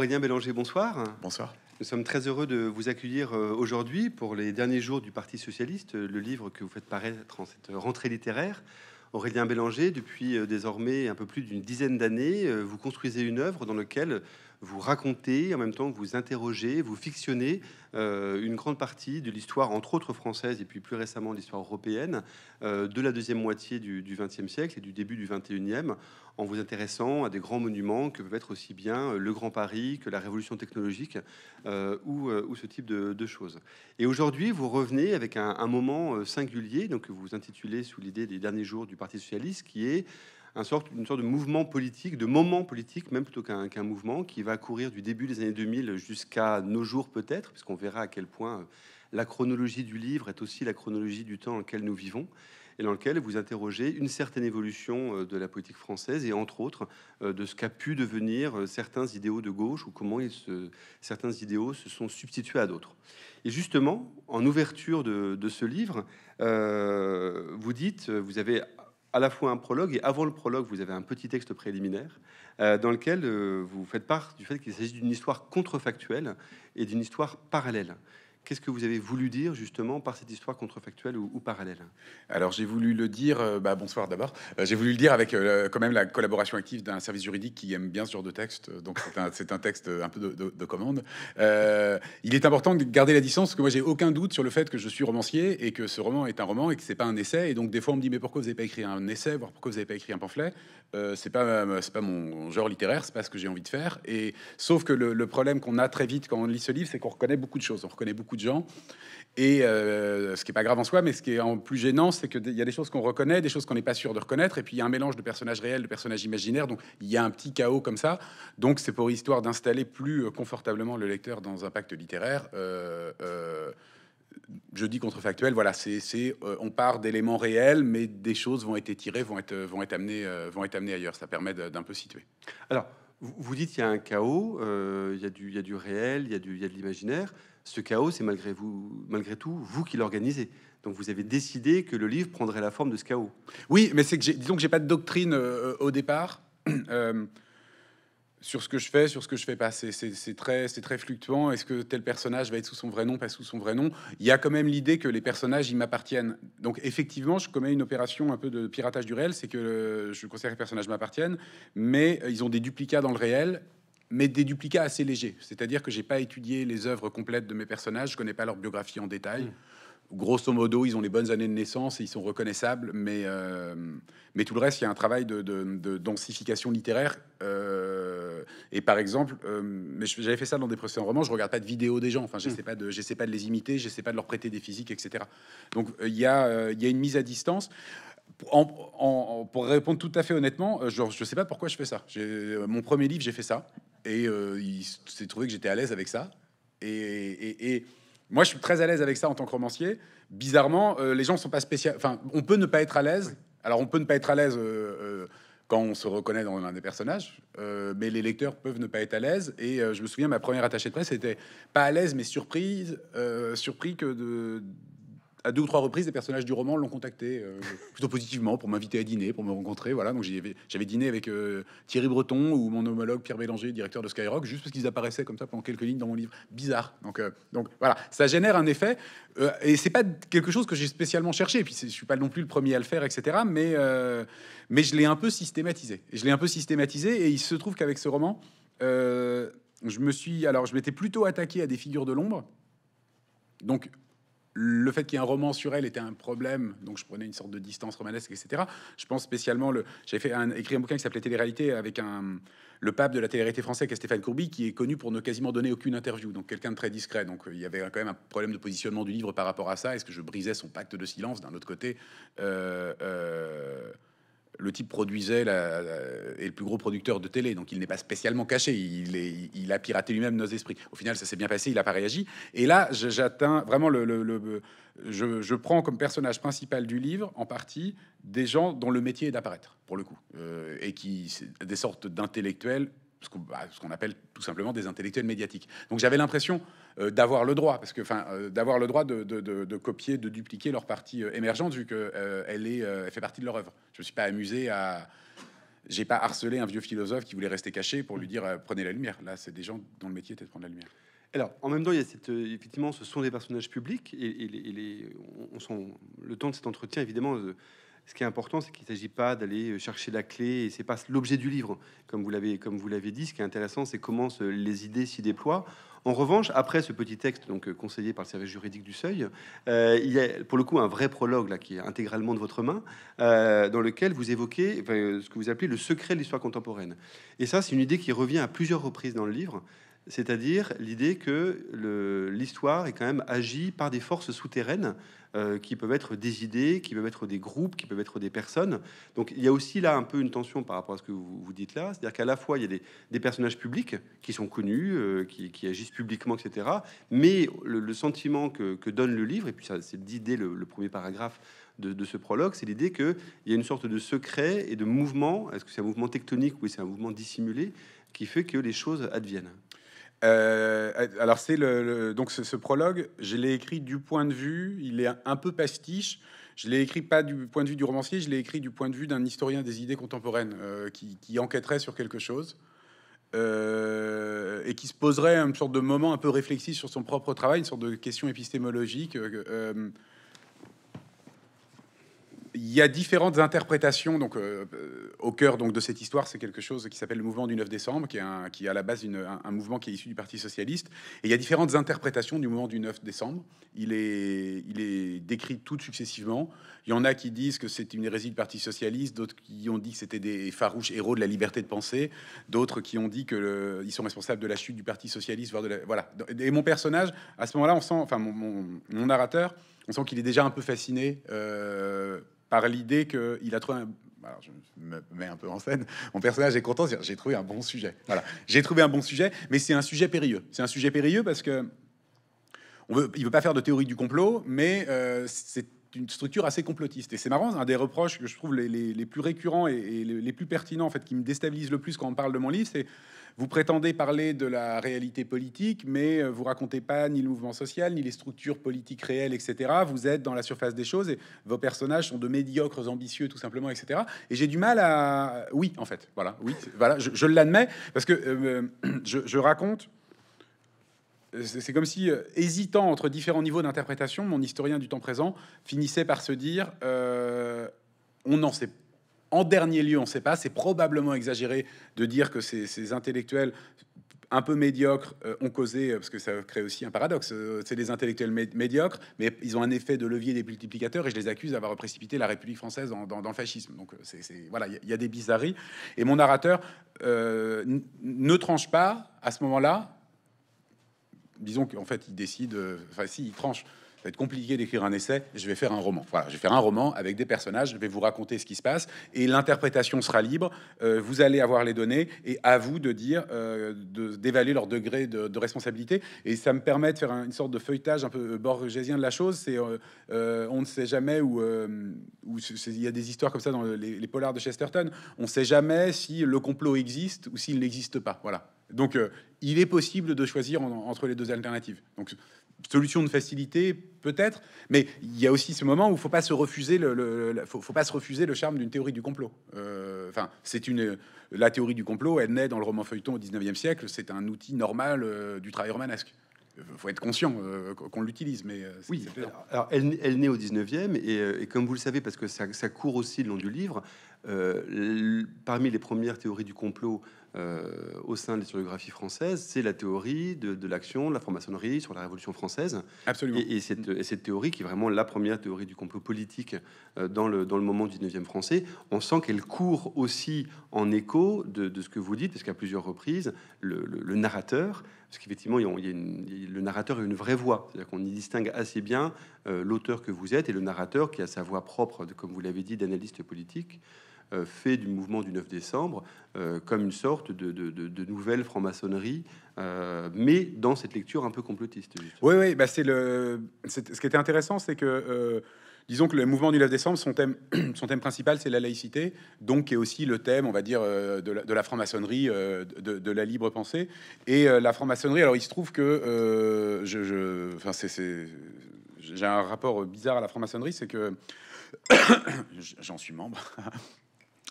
Aurélien Bélanger, bonsoir. Bonsoir. Nous sommes très heureux de vous accueillir euh, aujourd'hui pour les derniers jours du Parti Socialiste, euh, le livre que vous faites paraître en cette euh, rentrée littéraire. Aurélien Bélanger, depuis désormais un peu plus d'une dizaine d'années, vous construisez une œuvre dans laquelle vous racontez, en même temps que vous interrogez, vous fictionnez euh, une grande partie de l'histoire, entre autres française et puis plus récemment l'histoire européenne, euh, de la deuxième moitié du XXe siècle et du début du XXIe, en vous intéressant à des grands monuments que peuvent être aussi bien euh, le Grand Paris que la Révolution technologique ou, ou, ce type de, choses. Et aujourd'hui, vous revenez avec un, moment singulier, donc que vous intitulez sous l'idée des derniers jours du Parti socialiste, qui est sorte, une sorte de mouvement politique, de moment politique même plutôt qu'un mouvement qui va courir du début des années 2000 jusqu'à nos jours peut-être, puisqu'on verra à quel point euh, la chronologie du livre est aussi la chronologie du temps dans lequel nous vivons et dans lequel vous interrogez une certaine évolution euh, de la politique française et entre autres euh, de ce qu'a pu devenir certains idéaux de gauche ou comment ils certains idéaux se sont substitués à d'autres. Et justement, en ouverture de, ce livre, vous dites, vous avez à la fois un prologue et avant le prologue, vous avez un petit texte préliminaire euh, dans lequel euh, vous faites part du fait qu'il s'agit d'une histoire contrefactuelle et d'une histoire parallèle. Qu'est-ce que vous avez voulu dire justement par cette histoire contrefactuelle ou, parallèle Alors j'ai voulu le dire, euh, bah, bonsoir d'abord, euh, j'ai voulu le dire avec euh, quand même la collaboration active d'un service juridique qui aime bien ce genre de texte, donc c'est un, texte un peu de, commande. il est important de garder la distance, parce que moi j'ai aucun doute sur le fait que je suis romancier et que ce roman est un roman et que c'est pas un essai, et donc des fois on me dit mais pourquoi vous n'avez pas écrit un essai, voire pourquoi vous n'avez pas écrit un pamphlet, c'est pas, pas mon genre littéraire, c'est pas ce que j'ai envie de faire, et sauf que le, le problème qu'on a très vite quand on lit ce livre, c'est qu'on reconnaît beaucoup de choses, on reconnaît beaucoup de gens. Et euh, ce qui est pas grave en soi, mais ce qui est en plus gênant, c'est qu'il y a des choses qu'on reconnaît, des choses qu'on n'est pas sûr de reconnaître, et puis il y a un mélange de personnages réels, de personnages imaginaires, donc il y a un petit chaos comme ça. Donc c'est pour histoire d'installer plus euh, confortablement le lecteur dans un pacte littéraire. Euh, euh je dis contrefactuel, voilà, c'est on part d'éléments réels, mais des choses vont être tirées, vont être, vont être, amenées, vont être amenées ailleurs. Ça permet d'un peu situer. Alors, vous dites qu'il y a un chaos, euh, il, y a du, il, y du, réel, il y a, de l'imaginaire. Ce chaos, c'est malgré, vous, malgré tout vous qui l'organisez. Donc vous avez décidé que le livre prendrait la forme de ce chaos. Oui, mais c'est que disons que j'ai pas de doctrine euh, au départ. Euh, sur ce que je fais, sur ce que je fais pas. C'est très, très fluctuant. Est-ce que tel personnage va être sous son vrai nom, pas sous son vrai nom Il y a quand même l'idée que les personnages, ils m'appartiennent. Donc effectivement, je commets une opération un peu de piratage du réel, c'est que euh, je considère que les personnages m'appartiennent, mais euh, ils ont des duplicats dans le réel mais des duplicats assez légers. C'est-à-dire que j'ai pas étudié les œuvres complètes de mes personnages, je connais pas leur biographie en détail. Mmh grosso modo, ils ont les bonnes années de naissance et ils sont reconnaissables, mais, euh, mais tout le reste, il y a un travail de, densification littéraire. Euh, et par exemple, euh, mais j'avais fait ça dans des précédents romans, je regarde pas de vidéos des gens, enfin, sais mm. pas de, sais pas de les imiter, j'essaie pas de leur prêter des physiques, etc. Donc, il y, a, y une mise à distance. pour répondre tout à fait honnêtement, je ne sais pas pourquoi je fais ça. Mon premier livre, j'ai fait ça, et il s'est trouvé que j'étais à l'aise avec ça. et moi, je suis très à l'aise avec ça en tant que romancier. Bizarrement, euh, les gens sont pas spécial. Enfin, on peut ne pas être à l'aise. Alors, on peut ne pas être à l'aise euh, euh, quand on se reconnaît dans l'un des personnages, mais les lecteurs peuvent ne pas être à l'aise. Et je me souviens, ma première attachée de presse c'était pas à l'aise, mais surprise, surpris que de à deux ou trois reprises, des personnages du roman l'ont contacté euh, plutôt positivement pour m'inviter à dîner, pour me rencontrer. Voilà, donc j'avais dîné avec euh, Thierry Breton ou mon homologue Pierre Bélanger, directeur de Skyrock, juste parce qu'ils apparaissaient comme ça pendant quelques lignes dans mon livre. Bizarre. Donc, euh, donc voilà, ça génère un effet. et c'est pas quelque chose que j'ai spécialement cherché. Et puis je suis pas non plus le premier à le faire, etc. Mais, mais je l'ai un peu systématisé. je l'ai un peu systématisé. Et il se trouve qu'avec ce roman, je me suis. Alors, je m'étais plutôt attaqué à des figures de l'ombre. Donc, le fait qu'il y ait un roman sur elle était un problème, donc je prenais une sorte de distance romanesque, etc. Je pense spécialement, le, j'avais fait un, écrit un bouquin qui s'appelait Télé-réalité avec un, le pape de la télé-réalité française, qui Stéphane Courby, qui est connu pour ne quasiment donner aucune interview, donc quelqu'un de très discret. Donc euh, il y avait quand même un problème de positionnement du livre par rapport à ça. Est-ce que je brisais son pacte de silence d'un autre côté euh, euh, le type produisait la, est le plus gros producteur de télé, donc il n'est pas spécialement caché. Il, a piraté lui-même nos esprits. Au final, ça s'est bien passé. Il n'a pas réagi. Et là, j'atteins vraiment le, je, prends comme personnage principal du livre, en partie, des gens dont le métier est d'apparaître, pour le coup, euh, et qui des sortes d'intellectuels bah, ce qu'on appelle tout simplement des intellectuels médiatiques. Donc j'avais l'impression euh, d'avoir le droit, parce que enfin euh, d'avoir le droit de, copier, de dupliquer leur partie euh, émergente vu que elle est, fait partie de leur œuvre. Je me suis pas amusé à, j'ai pas harcelé un vieux philosophe qui voulait rester caché pour lui dire prenez la lumière. Là, c'est des gens dont le métier était de prendre la lumière. Alors, en même temps, il y a cette, effectivement, ce sont des personnages publics et, les, on, on, le temps de cet entretien, évidemment ce qui est important, c'est qu'il ne s'agit pas d'aller euh, chercher la clé, et c'est pas l'objet du livre, comme vous l'avez comme vous l'avez dit. Ce qui est intéressant, c'est comment les idées s'y déploient. En revanche, après ce petit texte, donc euh, conseillé par le service juridique du Seuil, euh, il y a pour le coup un vrai prologue là qui est intégralement de votre main, dans lequel vous évoquez ce que vous appelez le secret de l'histoire contemporaine. Et ça, c'est une idée qui revient à plusieurs reprises dans le livre, c'est-à-dire l'idée que l'histoire est quand même agie par des forces souterraines euh, qui peuvent être des idées, qui peuvent être des groupes, qui peuvent être des personnes. Donc il y a aussi là un peu une tension par rapport à ce que vous, dites là, c'est-à-dire qu'à la fois il y a des, personnages publics qui sont connus, euh, qui, agissent publiquement, etc. Mais le, sentiment que, donne le livre, et puis ça c'est l'idée, le, premier paragraphe de, ce prologue, c'est l'idée qu'il y a une sorte de secret et de mouvement. Est-ce que c'est un mouvement tectonique ou c'est un mouvement dissimulé qui fait que les choses adviennent euh, euh, alors c'est le, donc ce, prologue, je l'ai écrit du point de vue, il est un peu pastiche. Je l'ai écrit pas du point de vue du romancier, je l'ai écrit du point de vue d'un historien des idées contemporaines euh, qui, enquêterait sur quelque chose et qui se poserait une sorte de moment un peu réflexif sur son propre travail, une sorte de question épistémologique il y a différentes interprétations. Donc, euh, euh, au cœur donc, de cette histoire, c'est quelque chose qui s'appelle le mouvement du 9 décembre, qui est, qui à la base une, un, mouvement qui est issu du Parti socialiste. Et il y a différentes interprétations du mouvement du 9 décembre. Il est, il est décrit tout successivement. Il y en a qui disent que c'est une hérésie du Parti socialiste, d'autres qui ont dit que c'était des farouches héros de la liberté de penser, d'autres qui ont dit qu'ils sont responsables de la chute du Parti socialiste, voire de voilà. Et mon personnage, à ce moment-là, on sent, enfin, mon, narrateur, on sent qu'il est déjà un peu fasciné. Euh, par l'idée qu'il a trouvé un, je me mets un peu en scène. Mon personnage est content, j'ai trouvé un bon sujet. Voilà, j'ai trouvé un bon sujet, mais c'est un sujet périlleux. C'est un sujet périlleux parce que on veut, il veut pas faire de théorie du complot, mais euh, c'est une structure assez complotiste. Et c'est marrant, un des reproches que je trouve les, les, plus récurrents et, les, plus pertinents, en fait, qui me déstabilise le plus quand on parle de mon livre, c'est vous prétendez parler de la réalité politique, mais vous racontez pas ni le mouvement social, ni les structures politiques réelles, etc. Vous êtes dans la surface des choses et vos personnages sont de médiocres ambitieux, tout simplement, etc. Et j'ai du mal à... Oui, en fait, voilà, oui, voilà, je, je l'admets, parce que euh, euh, je, je raconte c'est comme si, euh, hésitant entre différents niveaux d'interprétation, mon historien du temps présent finissait par se dire euh, on en sait En dernier lieu, on ne sait pas. C'est probablement exagéré de dire que ces, intellectuels un peu médiocres euh, ont causé, parce que ça crée aussi un paradoxe, c'est des intellectuels médiocres, mais ils ont un effet de levier des multiplicateurs et je les accuse d'avoir précipité la République française dans, le fascisme. Donc c'est voilà, il y, a des bizarreries. Et mon narrateur ne tranche pas à ce moment-là disons qu'en fait, il décide, euh, enfin, si, il tranche ça va être compliqué d'écrire un essai, je vais faire un roman. Voilà, je vais faire un roman avec des personnages, je vais vous raconter ce qui se passe et l'interprétation sera libre. Euh, vous allez avoir les données et à vous de dire, euh, d'évaluer leur degré de, responsabilité. Et ça me permet de faire une sorte de feuilletage un peu borgésien de la chose. C'est euh, on ne sait jamais où, il y a des histoires comme ça dans les, polars de Chesterton. On ne sait jamais si le complot existe ou s'il n'existe pas. Voilà. Donc il est possible de choisir entre les deux alternatives. Donc solution de facilité peut-être, mais il y a aussi ce moment où faut pas se refuser le, faut, pas se refuser le charme d'une théorie du complot. Euh, enfin, c'est une la théorie du complot, elle naît dans le roman feuilleton au 19e siècle, c'est un outil normal euh, du travail romanesque. Euh, faut être conscient qu'on l'utilise, mais oui. elle, naît au 19e et, et, comme vous le savez, parce que ça, ça court aussi le long du livre, euh, parmi les premières théories du complot euh, au sein de l'historiographie française, c'est la théorie de, l'action, de la franc-maçonnerie sur la Révolution française. Absolument. Et, cette, théorie qui est vraiment la première théorie du complot politique euh, dans, le, dans le moment du 19e français, on sent qu'elle court aussi en écho de, ce que vous dites, parce qu'à plusieurs reprises, le, narrateur, parce qu'effectivement, le narrateur a une vraie voix, c'est-à-dire qu'on y distingue assez bien l'auteur que vous êtes et le narrateur qui a sa voix propre, comme vous l'avez dit, d'analyste politique. Euh, fait du mouvement du 9 décembre euh, comme une sorte de, nouvelle franc-maçonnerie, euh, mais dans cette lecture un peu complotiste. Oui, oui, bah, c'est le. Ce qui était intéressant, c'est que disons que le mouvement du 9 décembre, son thème, principal, c'est la laïcité, donc qui est aussi le thème, on va dire, de la, franc-maçonnerie, de, la libre pensée. Et la franc-maçonnerie, alors il se trouve que je, enfin, j'ai un rapport bizarre à la franc-maçonnerie, c'est que j'en suis membre.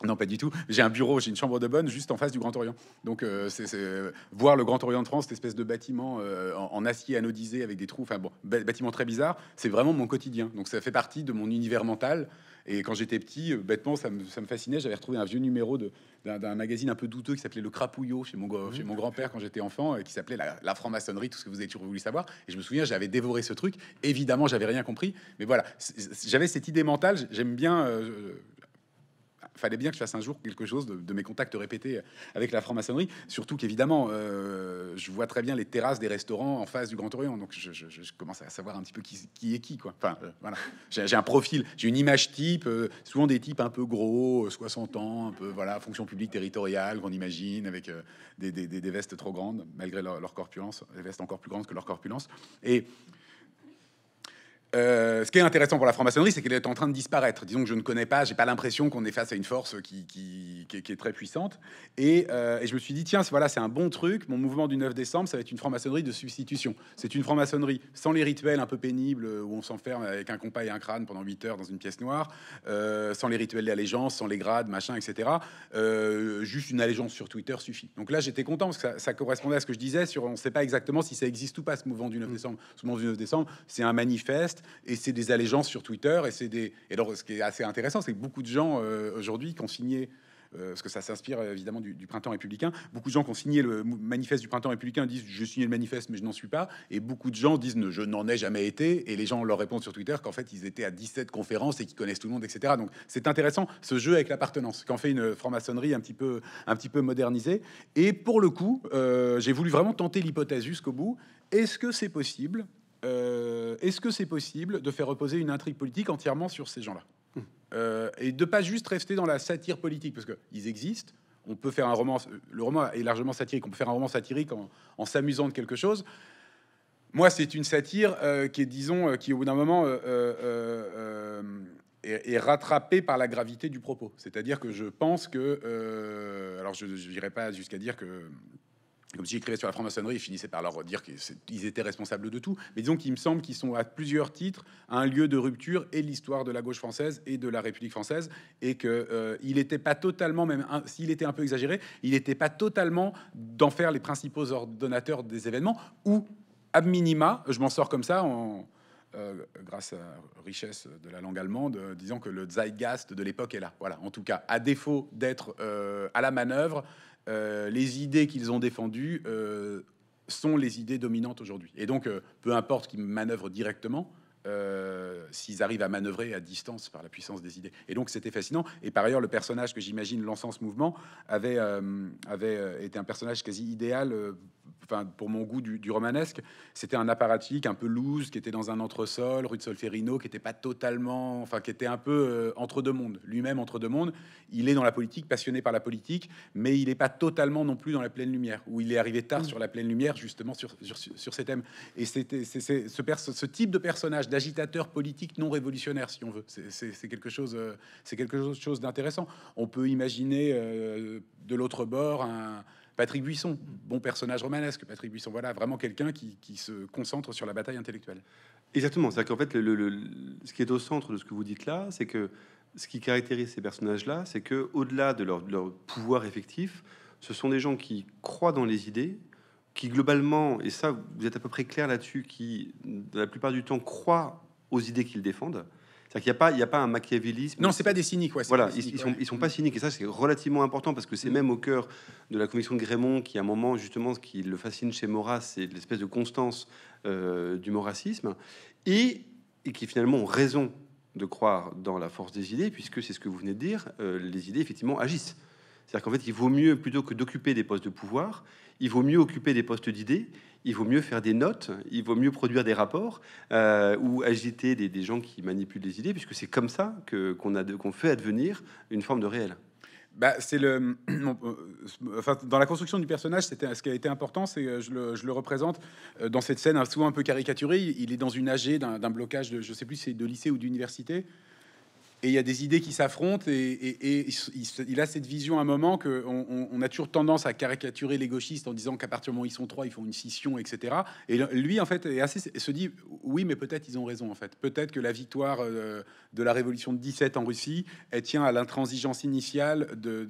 Non, pas du tout. J'ai un bureau, j'ai une chambre de bonne juste en face du Grand Orient. Donc, euh, c'est voir le Grand Orient de France, cette espèce de bâtiment euh, en, acier anodisé avec des trous, enfin bon, bâtiment très bizarre, c'est vraiment mon quotidien. Donc, ça fait partie de mon univers mental. Et quand j'étais petit, euh, bêtement, ça me, fascinait. J'avais retrouvé un vieux numéro d'un magazine un peu douteux qui s'appelait Le Crapouillot chez mon, mmh. grand-père quand j'étais enfant, et qui s'appelait La, franc-maçonnerie, tout ce que vous avez toujours voulu savoir. Et je me souviens, j'avais dévoré ce truc. Évidemment, j'avais rien compris. Mais voilà, j'avais cette idée mentale. J'aime bien fallait bien que je fasse un jour quelque chose de, mes contacts répétés avec la franc-maçonnerie. Surtout qu'évidemment, euh, je vois très bien les terrasses des restaurants en face du Grand Orient, donc je, commence à savoir un petit peu qui, est qui, quoi. Enfin, euh, voilà. J'ai un profil, j'ai une image type, euh, souvent des types un peu gros, 60 ans, un peu, voilà, fonction publique territoriale qu'on imagine, avec des, vestes trop grandes, malgré leur, leur corpulence, des vestes encore plus grandes que leur corpulence. Et euh, ce qui est intéressant pour la franc-maçonnerie, c'est qu'elle est en train de disparaître. Disons que je ne connais pas, j'ai pas l'impression qu'on est face à une force qui, est, très puissante. Euh, et, je me suis dit, tiens, voilà, c'est un bon truc. Mon mouvement du 9 décembre, ça va être une franc-maçonnerie de substitution. C'est une franc-maçonnerie sans les rituels un peu pénibles où on s'enferme avec un compas et un crâne pendant 8 heures dans une pièce noire, euh, sans les rituels d'allégeance, sans les grades, machin, etc. juste une allégeance sur Twitter suffit. Donc là, j'étais content parce que ça, ça, correspondait à ce que je disais sur on ne sait pas exactement si ça existe ou pas ce mouvement du 9 mm. décembre. Ce mouvement du 9 décembre, c'est un manifeste et c'est des allégeances sur Twitter et c'est des. Et alors, ce qui est assez intéressant, c'est que beaucoup de gens euh, aujourd'hui qui ont signé. Ce euh, parce que ça s'inspire évidemment du, printemps républicain. Beaucoup de gens qui ont signé le manifeste du printemps républicain disent Je signais le manifeste, mais je n'en suis pas. Et beaucoup de gens disent Je n'en ai jamais été. Et les gens leur répondent sur Twitter qu'en fait, ils étaient à 17 conférences et qu'ils connaissent tout le monde, etc. Donc c'est intéressant ce jeu avec l'appartenance, qu'en fait une franc-maçonnerie un, petit peu, un petit peu modernisée. Et pour le coup, euh, j'ai voulu vraiment tenter l'hypothèse jusqu'au bout. Est-ce que c'est possible euh, est-ce que c'est possible de faire reposer une intrigue politique entièrement sur ces gens-là hmm. euh, Et de pas juste rester dans la satire politique, parce qu'ils existent. On peut faire un roman, le roman est largement satirique, on peut faire un roman satirique en, s'amusant de quelque chose. Moi, c'est une satire euh, qui est, disons, qui au bout d'un moment est, rattrapée par la gravité du propos. C'est-à-dire que je pense que, alors je n'irai pas jusqu'à dire que comme si j'écrivais sur la franc-maçonnerie, ils finissait par leur dire qu'ils étaient responsables de tout. Mais disons qu'il me semble qu'ils sont à plusieurs titres un lieu de rupture et l'histoire de la gauche française et de la République française, et qu'il euh, n'était pas totalement, même s'il était un peu exagéré, il n'était pas totalement d'en faire les principaux ordonnateurs des événements, ou ab minima, je m'en sors comme ça en, euh, grâce à la richesse de la langue allemande, euh, disant que le zeitgeist de l'époque est là. Voilà, en tout cas, à défaut d'être à la manœuvre. Euh, les idées qu'ils ont défendues euh, sont les idées dominantes aujourd'hui. Et donc, euh, peu importe qu'ils manœuvrent directement, s'ils arrivent à manœuvrer à distance par la puissance des idées. Et donc, c'était fascinant. Et par ailleurs, le personnage que j'imagine lançant ce mouvement avait, avait été un personnage quasi idéal enfin, pour mon goût, du, romanesque. C'était un apparatique, un peu loose qui était dans un entresol, rue de Solferino, qui n'était pas totalement, enfin, qui était un peu euh, entre deux mondes. Lui-même entre deux mondes. Il est dans la politique, passionné par la politique, mais il n'est pas totalement non plus dans la pleine lumière, où il est arrivé tard sur la pleine lumière, justement sur, sur, ces thèmes. Et c'était ce, ce type de personnage, d'agitateur politique non révolutionnaire, si on veut. C'est quelque chose, euh, c'est quelque chose d'intéressant. On peut imaginer euh, de l'autre bord un Patrick Buisson, bon personnage romanesque, Patrick Buisson, voilà, vraiment quelqu'un qui, se concentre sur la bataille intellectuelle. Exactement, c'est-à-dire qu'en fait, le, ce qui est au centre de ce que vous dites là, c'est que ce qui caractérise ces personnages-là, c'est que au-delà de leur pouvoir effectif, ce sont des gens qui croient dans les idées, qui globalement, et ça, vous êtes à peu près clair là-dessus, qui, la plupart du temps, croient aux idées qu'ils défendent, c'est-à-dire qu'il n'y a, pas, a pas un machiavélisme. Non, c'est pas des cyniques. voilà, ils, ne sont, pas cyniques. Et ça, c'est relativement important parce que c'est mm. même au cœur de la conviction de Grémont qui, à un moment, justement, ce qui le fascine chez Maurras, c'est l'espèce de constance euh, du maurracisme. Et, qui, finalement, ont raison de croire dans la force des idées, puisque c'est ce que vous venez de dire, euh, les idées effectivement agissent. C'est-à-dire qu'en fait, il vaut mieux, plutôt que d'occuper des postes de pouvoir, il vaut mieux occuper des postes d'idées, il vaut mieux faire des notes, il vaut mieux produire des rapports euh, ou agiter des, gens qui manipulent des idées, puisque c'est comme ça que, qu'on, a, qu'on fait advenir une forme de réel. Bah, c'est le. Euh, enfin, dans la construction du personnage, c'était ce qui a été important, c'est euh, je le, je le représente dans cette scène hein, souvent un peu caricaturée. Il est dans une AG d'un, d'un blocage de, je sais plus, c'est de lycée ou d'université et il y a des idées qui s'affrontent et, il, a cette vision à un moment que on, a toujours tendance à caricaturer les gauchistes en disant qu'à partir du moment où ils sont trois, ils font une scission, etc. Et lui, en fait, est assez, se dit oui, mais peut-être ils ont raison. En fait, peut-être que la victoire euh, de la révolution de 17 en Russie, elle tient à l'intransigeance initiale de,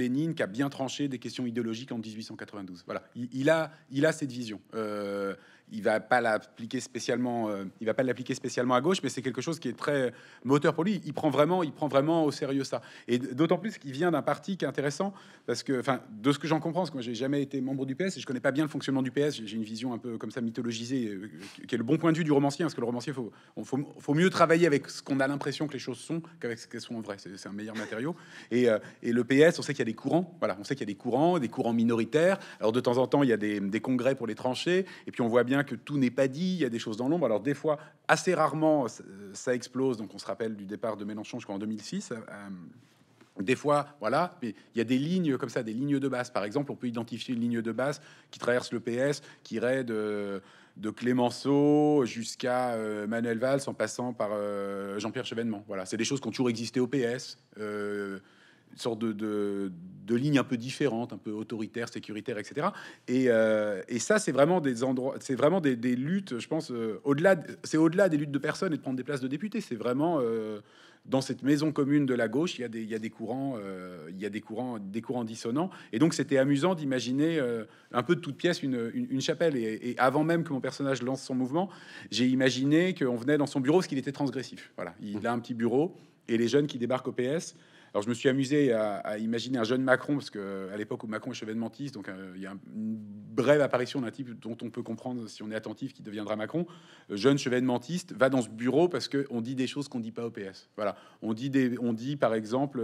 Lénine qui a bien tranché des questions idéologiques en 1892. Voilà, il, a, il a cette vision. Euh, il va pas l'appliquer spécialement, euh, il va pas l'appliquer spécialement à gauche, mais c'est quelque chose qui est très moteur pour lui. Il prend vraiment, il prend vraiment au sérieux ça. Et d'autant plus qu'il vient d'un parti qui est intéressant parce que, enfin, de ce que j'en comprends, parce que moi j'ai jamais été membre du PS et je connais pas bien le fonctionnement du PS. J'ai une vision un peu comme ça mythologisée, euh, qui est le bon point de vue du romancier, parce que le romancier, faut, on, faut, faut mieux travailler avec ce qu'on a l'impression que les choses sont qu'avec ce qu'elles sont en vrai. C'est un meilleur matériau. Euh, et, le PS, on sait qu'il y a des courants. Voilà, on sait qu'il y a des courants, des courants minoritaires. Alors de temps en temps, il y a des, des congrès pour les trancher. Et puis on voit bien que tout n'est pas dit, il y a des choses dans l'ombre. Alors des fois, assez rarement, euh, euh, ça explose. Donc on se rappelle du départ de Mélenchon jusqu'en 2006. Euh, des fois, voilà, mais il y a des lignes comme ça, des lignes de base. Par exemple, on peut identifier une ligne de base qui traverse le PS, qui irait de, Clémenceau jusqu'à Manuel Valls en passant par Jean-Pierre Chevènement. Voilà, c'est des choses qui ont toujours existé au PS une sorte de, de, ligne un peu différente, un peu autoritaire, sécuritaire, etc. Et, euh, et ça, c'est vraiment des endroits, c'est vraiment des, des, luttes, je pense, euh, au-delà, c'est au-delà des luttes de personnes et de prendre des places de députés. C'est vraiment euh, dans cette maison commune de la gauche, il y a des, il y a des courants, il y a des courants, des courants dissonants. Et donc, c'était amusant d'imaginer un peu de toute pièce une, une, chapelle. Et, et, avant même que mon personnage lance son mouvement, j'ai imaginé qu'on venait dans son bureau, parce qu'il était transgressif. Voilà, il a un petit bureau et les jeunes qui débarquent au PS alors, je me suis amusé à, imaginer un jeune Macron, parce que euh, à l'époque où Macron est chevènementiste, donc euh, il y a une brève apparition d'un type dont on peut comprendre, si on est attentif, qui deviendra Macron. Euh, jeune chevènementiste va dans ce bureau parce qu'on dit des choses qu'on dit pas au PS. Voilà. On dit, des, on dit par exemple.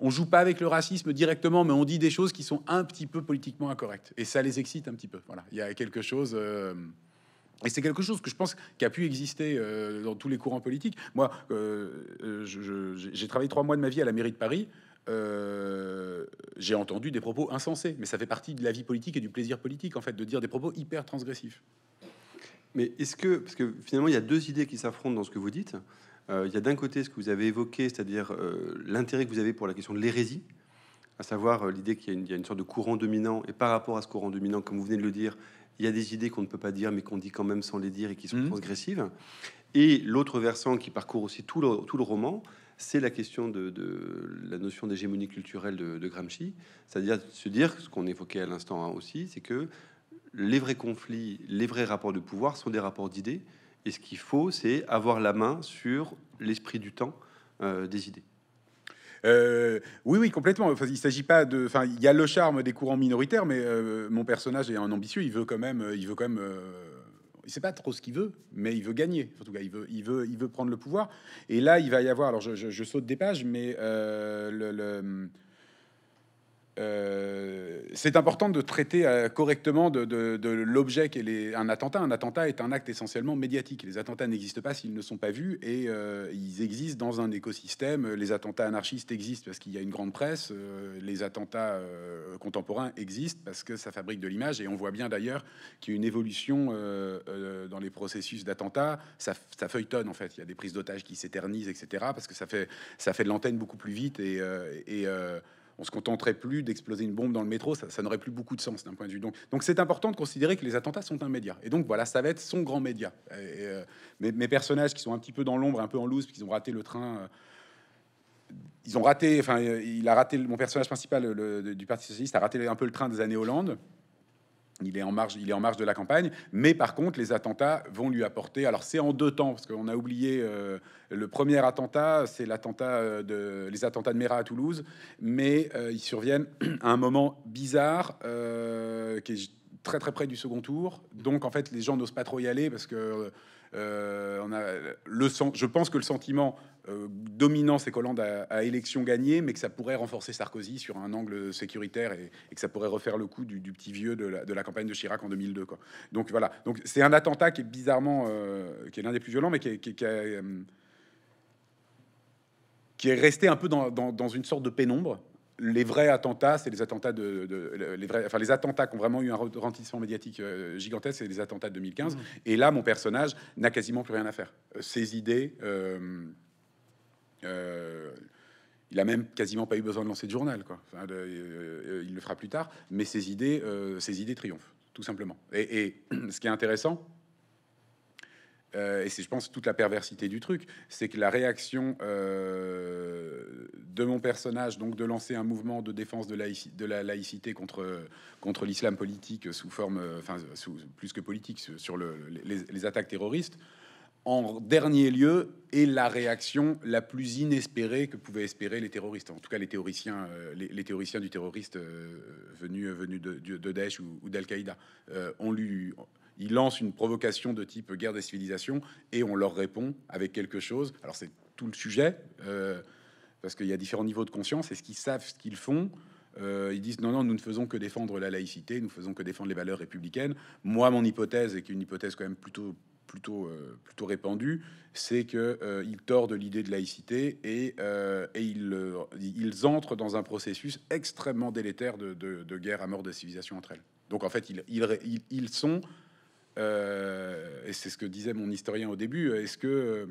on joue pas avec le racisme directement, mais on dit des choses qui sont un petit peu politiquement incorrectes. Et ça les excite un petit peu. Voilà. Il y a quelque chose. Et c'est quelque chose que je pense qui a pu exister euh, dans tous les courants politiques. Moi, euh, euh, j'ai travaillé trois mois de ma vie à la mairie de Paris. j'ai entendu des propos insensés, mais ça fait partie de la vie politique et du plaisir politique, en fait, de dire des propos hyper transgressifs. Mais est-ce que, parce que finalement, il y a deux idées qui s'affrontent dans ce que vous dites. il y a d'un côté ce que vous avez évoqué, c'est-à-dire l'intérêt que vous avez pour la question de l'hérésie, à savoir l'idée qu'il y, a une sorte de courant dominant, et par rapport à ce courant dominant, comme vous venez de le dire, il y a des idées qu'on ne peut pas dire, mais qu'on dit quand même sans les dire et qui sont progressives. Mhm. Et l'autre versant qui parcourt aussi tout le, roman, c'est la question de, la notion d'hégémonie culturelle de, Gramsci, c'est-à-dire se dire ce qu'on évoquait à l'instant hein, aussi, c'est que les vrais conflits, les vrais rapports de pouvoir sont des rapports d'idées, et ce qu'il faut, c'est avoir la main sur l'esprit du temps euh, des idées. Euh, oui, oui, complètement. Enfin, il s'agit pas de. Enfin, il y a le charme des courants minoritaires, mais euh, mon personnage est un ambitieux. Il veut quand même. Euh, il veut quand même. il sait pas trop ce qu'il veut, mais il veut gagner. En tout cas, il veut, il veut, il veut prendre le pouvoir. Et là, il va y avoir. Alors, je, saute des pages, mais le, le euh, c'est important de traiter euh, correctement de, l'objet qu'est un attentat. Un attentat est un acte essentiellement médiatique. Les attentats n'existent pas s'ils ne sont pas vus et euh, ils existent dans un écosystème. Les attentats anarchistes existent parce qu'il y a une grande presse. les attentats contemporains existent parce que ça fabrique de l'image et on voit bien d'ailleurs qu'il y a une évolution dans les processus d'attentats. Ça, feuilletonne en fait. Il y a des prises d'otages qui s'éternisent, etc. Parce que ça fait, ça fait de l'antenne beaucoup plus vite et on se contenterait plus d'exploser une bombe dans le métro, ça, n'aurait plus beaucoup de sens d'un point de vue. Donc, c'est important de considérer que les attentats sont un média. Et donc voilà, ça va être son grand média. Et, euh, mes, personnages qui sont un petit peu dans l'ombre, un peu en loose, qu'ils ont raté le train. Euh, ils ont raté, enfin, euh, il a raté mon personnage principal du Parti socialiste a raté un peu le train des années Hollande. Il est, en marge, il est en de la campagne, mais par contre, les attentats vont lui apporter. Alors, c'est en deux temps, parce qu'on a oublié euh, le premier attentat, c'est l'attentat euh, de les attentats de Mera à Toulouse, mais euh, ils surviennent à un moment bizarre qui est très très près du second tour. Donc, en fait, les gens n'osent pas trop y aller parce que on a le Je pense que le sentiment euh, dominant ces Hollande à, élections élection gagnée, mais que ça pourrait renforcer Sarkozy sur un angle sécuritaire et, que ça pourrait refaire le coup du, petit vieux de la, campagne de Chirac en 2002. Donc voilà. Donc c'est un attentat qui est bizarrement, euh, qui est l'un des plus violents, mais qui, est, euh, resté un peu dans, une sorte de pénombre. Les vrais attentats, c'est les attentats de, les vrais, enfin les attentats qui ont vraiment eu un retentissement médiatique gigantesque, c'est les attentats de 2015. Mmh. Et là, mon personnage n'a quasiment plus rien à faire. Ses idées. Euh, il a même quasiment pas eu besoin de lancer de journal, quoi. Euh, il le fera plus tard, mais ses idées, euh, ses idées triomphent, tout simplement. Et, ce qui est intéressant, euh, et c'est, je pense, toute la perversité du truc, c'est que la réaction de mon personnage, donc de lancer un mouvement de défense de, de la laïcité contre, contre l'islam politique sous forme, enfin, sous, plus que politique, sur les attaques terroristes, en dernier lieu est la réaction la plus inespérée que pouvaient espérer les terroristes, en tout cas les théoriciens, euh, les, théoriciens du terroriste euh, venus euh, venu, de, Daesh ou, d'Al-Qaïda. on lui, il lance une provocation de type guerre des civilisations et on leur répond avec quelque chose. Alors c'est tout le sujet, parce qu'il y a différents niveaux de conscience est ce qu'ils savent, ce qu'ils font. ils disent non, non, nous ne faisons que défendre la laïcité, nous faisons que défendre les valeurs républicaines. Moi, mon hypothèse, est qu'une hypothèse quand même plutôt plutôt, euh, plutôt répandu, c'est qu'ils euh, tordent l'idée de laïcité et, euh, et ils, entrent dans un processus extrêmement délétère de, guerre à mort des civilisations entre elles. Donc en fait, ils, ils sont, et c'est ce que disait mon historien au début, est-ce que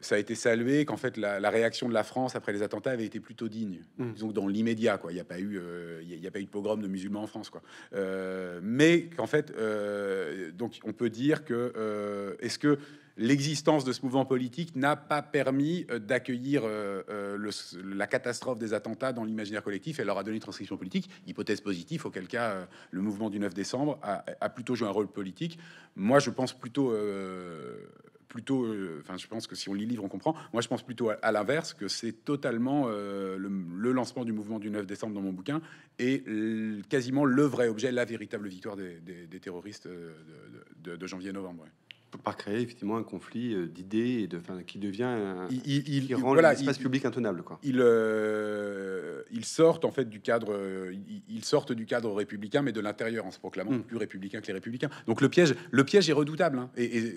ça a été salué qu'en fait la, réaction de la France après les attentats avait été plutôt digne. Mm. Disons que dans l'immédiat, quoi, il n'y a pas eu, euh, il a, pas eu de pogrom de musulmans en France, quoi. Euh, mais qu'en fait, euh, donc on peut dire que est-ce que l'existence de ce mouvement politique n'a pas permis d'accueillir la catastrophe des attentats dans l'imaginaire collectif. Elle leur a donné une transcription politique, hypothèse positive, auquel cas le mouvement du 9 décembre a, a plutôt joué un rôle politique. Moi, je pense plutôt plutôt, euh, enfin, je pense que si on lit le livre, on comprend. Moi, je pense plutôt à, l'inverse, que c'est totalement euh, le, lancement du mouvement du 9 décembre dans mon bouquin et quasiment le vrai objet, la véritable victoire des, terroristes euh, de, janvier-novembre. Ouais par créer effectivement un conflit d'idées et de fin qui devient il, rend l'espace public intenable quoi. Il, ils sortent en fait du cadre ils sortent du cadre républicain mais de l'intérieur en se proclamant plus républicain que les républicains. Donc le piège le piège est redoutable hein, et, et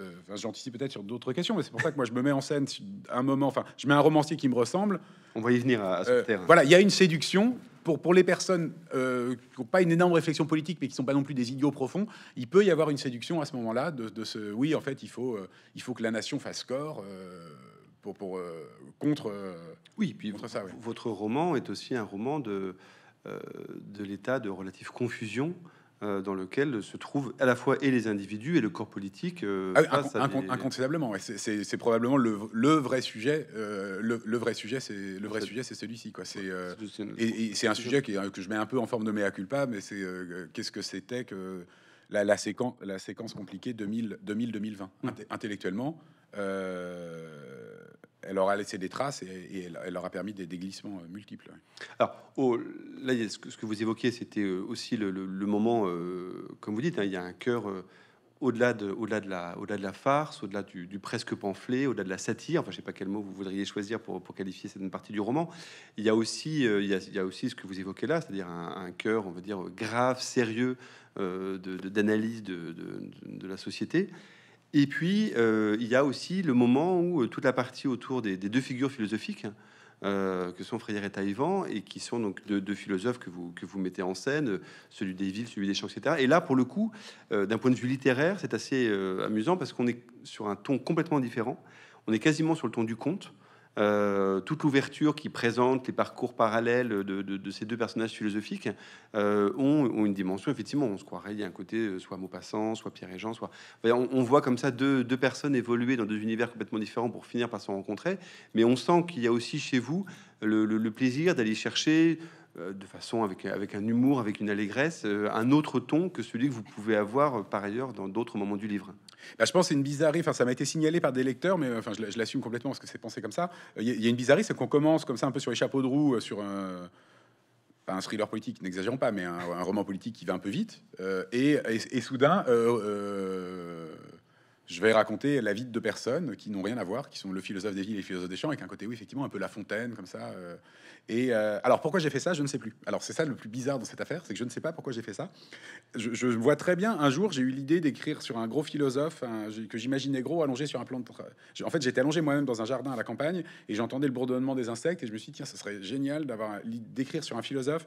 euh, j'anticipe peut-être sur d'autres questions, mais c'est pour ça que moi je me mets en scène un moment, enfin, je mets un romancier qui me ressemble. On va y venir à, ce euh, Voilà, il y a une séduction. Pour, pour les personnes euh, qui n'ont pas une énorme réflexion politique, mais qui ne sont pas non plus des idiots profonds, il peut y avoir une séduction à ce moment-là de, ce oui, en fait, il faut, il faut que la nation fasse corps pour, pour contre. oui, puis votre roman est aussi un roman de, de l'état de relative confusion euh, dans lequel se trouvent à la fois et les individus et le corps politique. Euh, ah incontestablement, c'est probablement le, vrai sujet. Euh, le, vrai sujet, c'est le vrai sujet, c'est celui-ci. Quoi. C'est, et, c'est un sujet que je mets un peu en forme de mea culpa, mais c'est qu'est-ce que c'était que la, séquence, la séquence compliquée 2000-2020 hmm. intellectuellement elle aura laissé des traces et, elle, elle, aura permis des, déglissements euh, multiples. Alors, là, ce que, ce que, vous évoquiez, c'était euh, aussi le, moment, euh, comme vous dites, hein, il y a un cœur au-delà de, de la, de la farce, au-delà du, presque pamphlet, au-delà de la satire. Enfin, je sais pas quel mot vous voudriez choisir pour, qualifier cette partie du roman. Il y a aussi, il, y a, aussi ce que vous évoquez là, c'est-à-dire un, un cœur, on va dire grave, sérieux, d'analyse de, de, de la société. Et puis, euh, il y a aussi le moment où euh, toute la partie autour des, deux figures philosophiques, hein, euh, que sont et Taïvan, et qui sont donc deux, deux, philosophes que vous, que vous mettez en scène, celui des villes, celui des champs, etc. Et là, pour le coup, d'un point de vue littéraire, c'est assez amusant parce qu'on est sur un ton complètement différent. On est quasiment sur le ton du conte, euh, toute l'ouverture qui présente les parcours parallèles de, ces deux personnages philosophiques euh, ont, une dimension, effectivement, on se croirait, il y a un côté euh, soit Maupassant, soit Pierre et Jean, soit... on, voit comme ça deux, personnes évoluer dans deux univers complètement différents pour finir par se rencontrer, mais on sent qu'il y a aussi chez vous le plaisir d'aller chercher euh, de façon avec, avec un humour, avec une allégresse, euh, un autre ton que celui que vous pouvez avoir euh, par ailleurs dans d'autres moments du livre. Bah, je pense c'est une bizarrerie. Enfin, ça m'a été signalé par des lecteurs, mais enfin, je, l'assume complètement parce que c'est pensé comme ça. Il y, a une bizarrerie, c'est qu'on commence comme ça un peu sur les chapeaux de roue, sur un, thriller politique, n'exagérons pas, mais un, roman politique qui va un peu vite. et, soudain, je vais raconter la vie de deux personnes qui n'ont rien à voir, qui sont le philosophe des villes et le philosophe des champs, avec un côté, oui, effectivement, un peu La Fontaine, comme ça. Et euh, alors pourquoi j'ai fait ça, je ne sais plus. Alors c'est ça le plus bizarre dans cette affaire, c'est que je ne sais pas pourquoi j'ai fait ça. Je, vois très bien, un jour j'ai eu l'idée d'écrire sur un gros philosophe que j'imaginais gros allongé sur un plan de... En fait j'étais allongé moi-même dans un jardin à la campagne et j'entendais le bourdonnement des insectes et je me suis dit tiens, ce serait génial d'avoir d'écrire sur un philosophe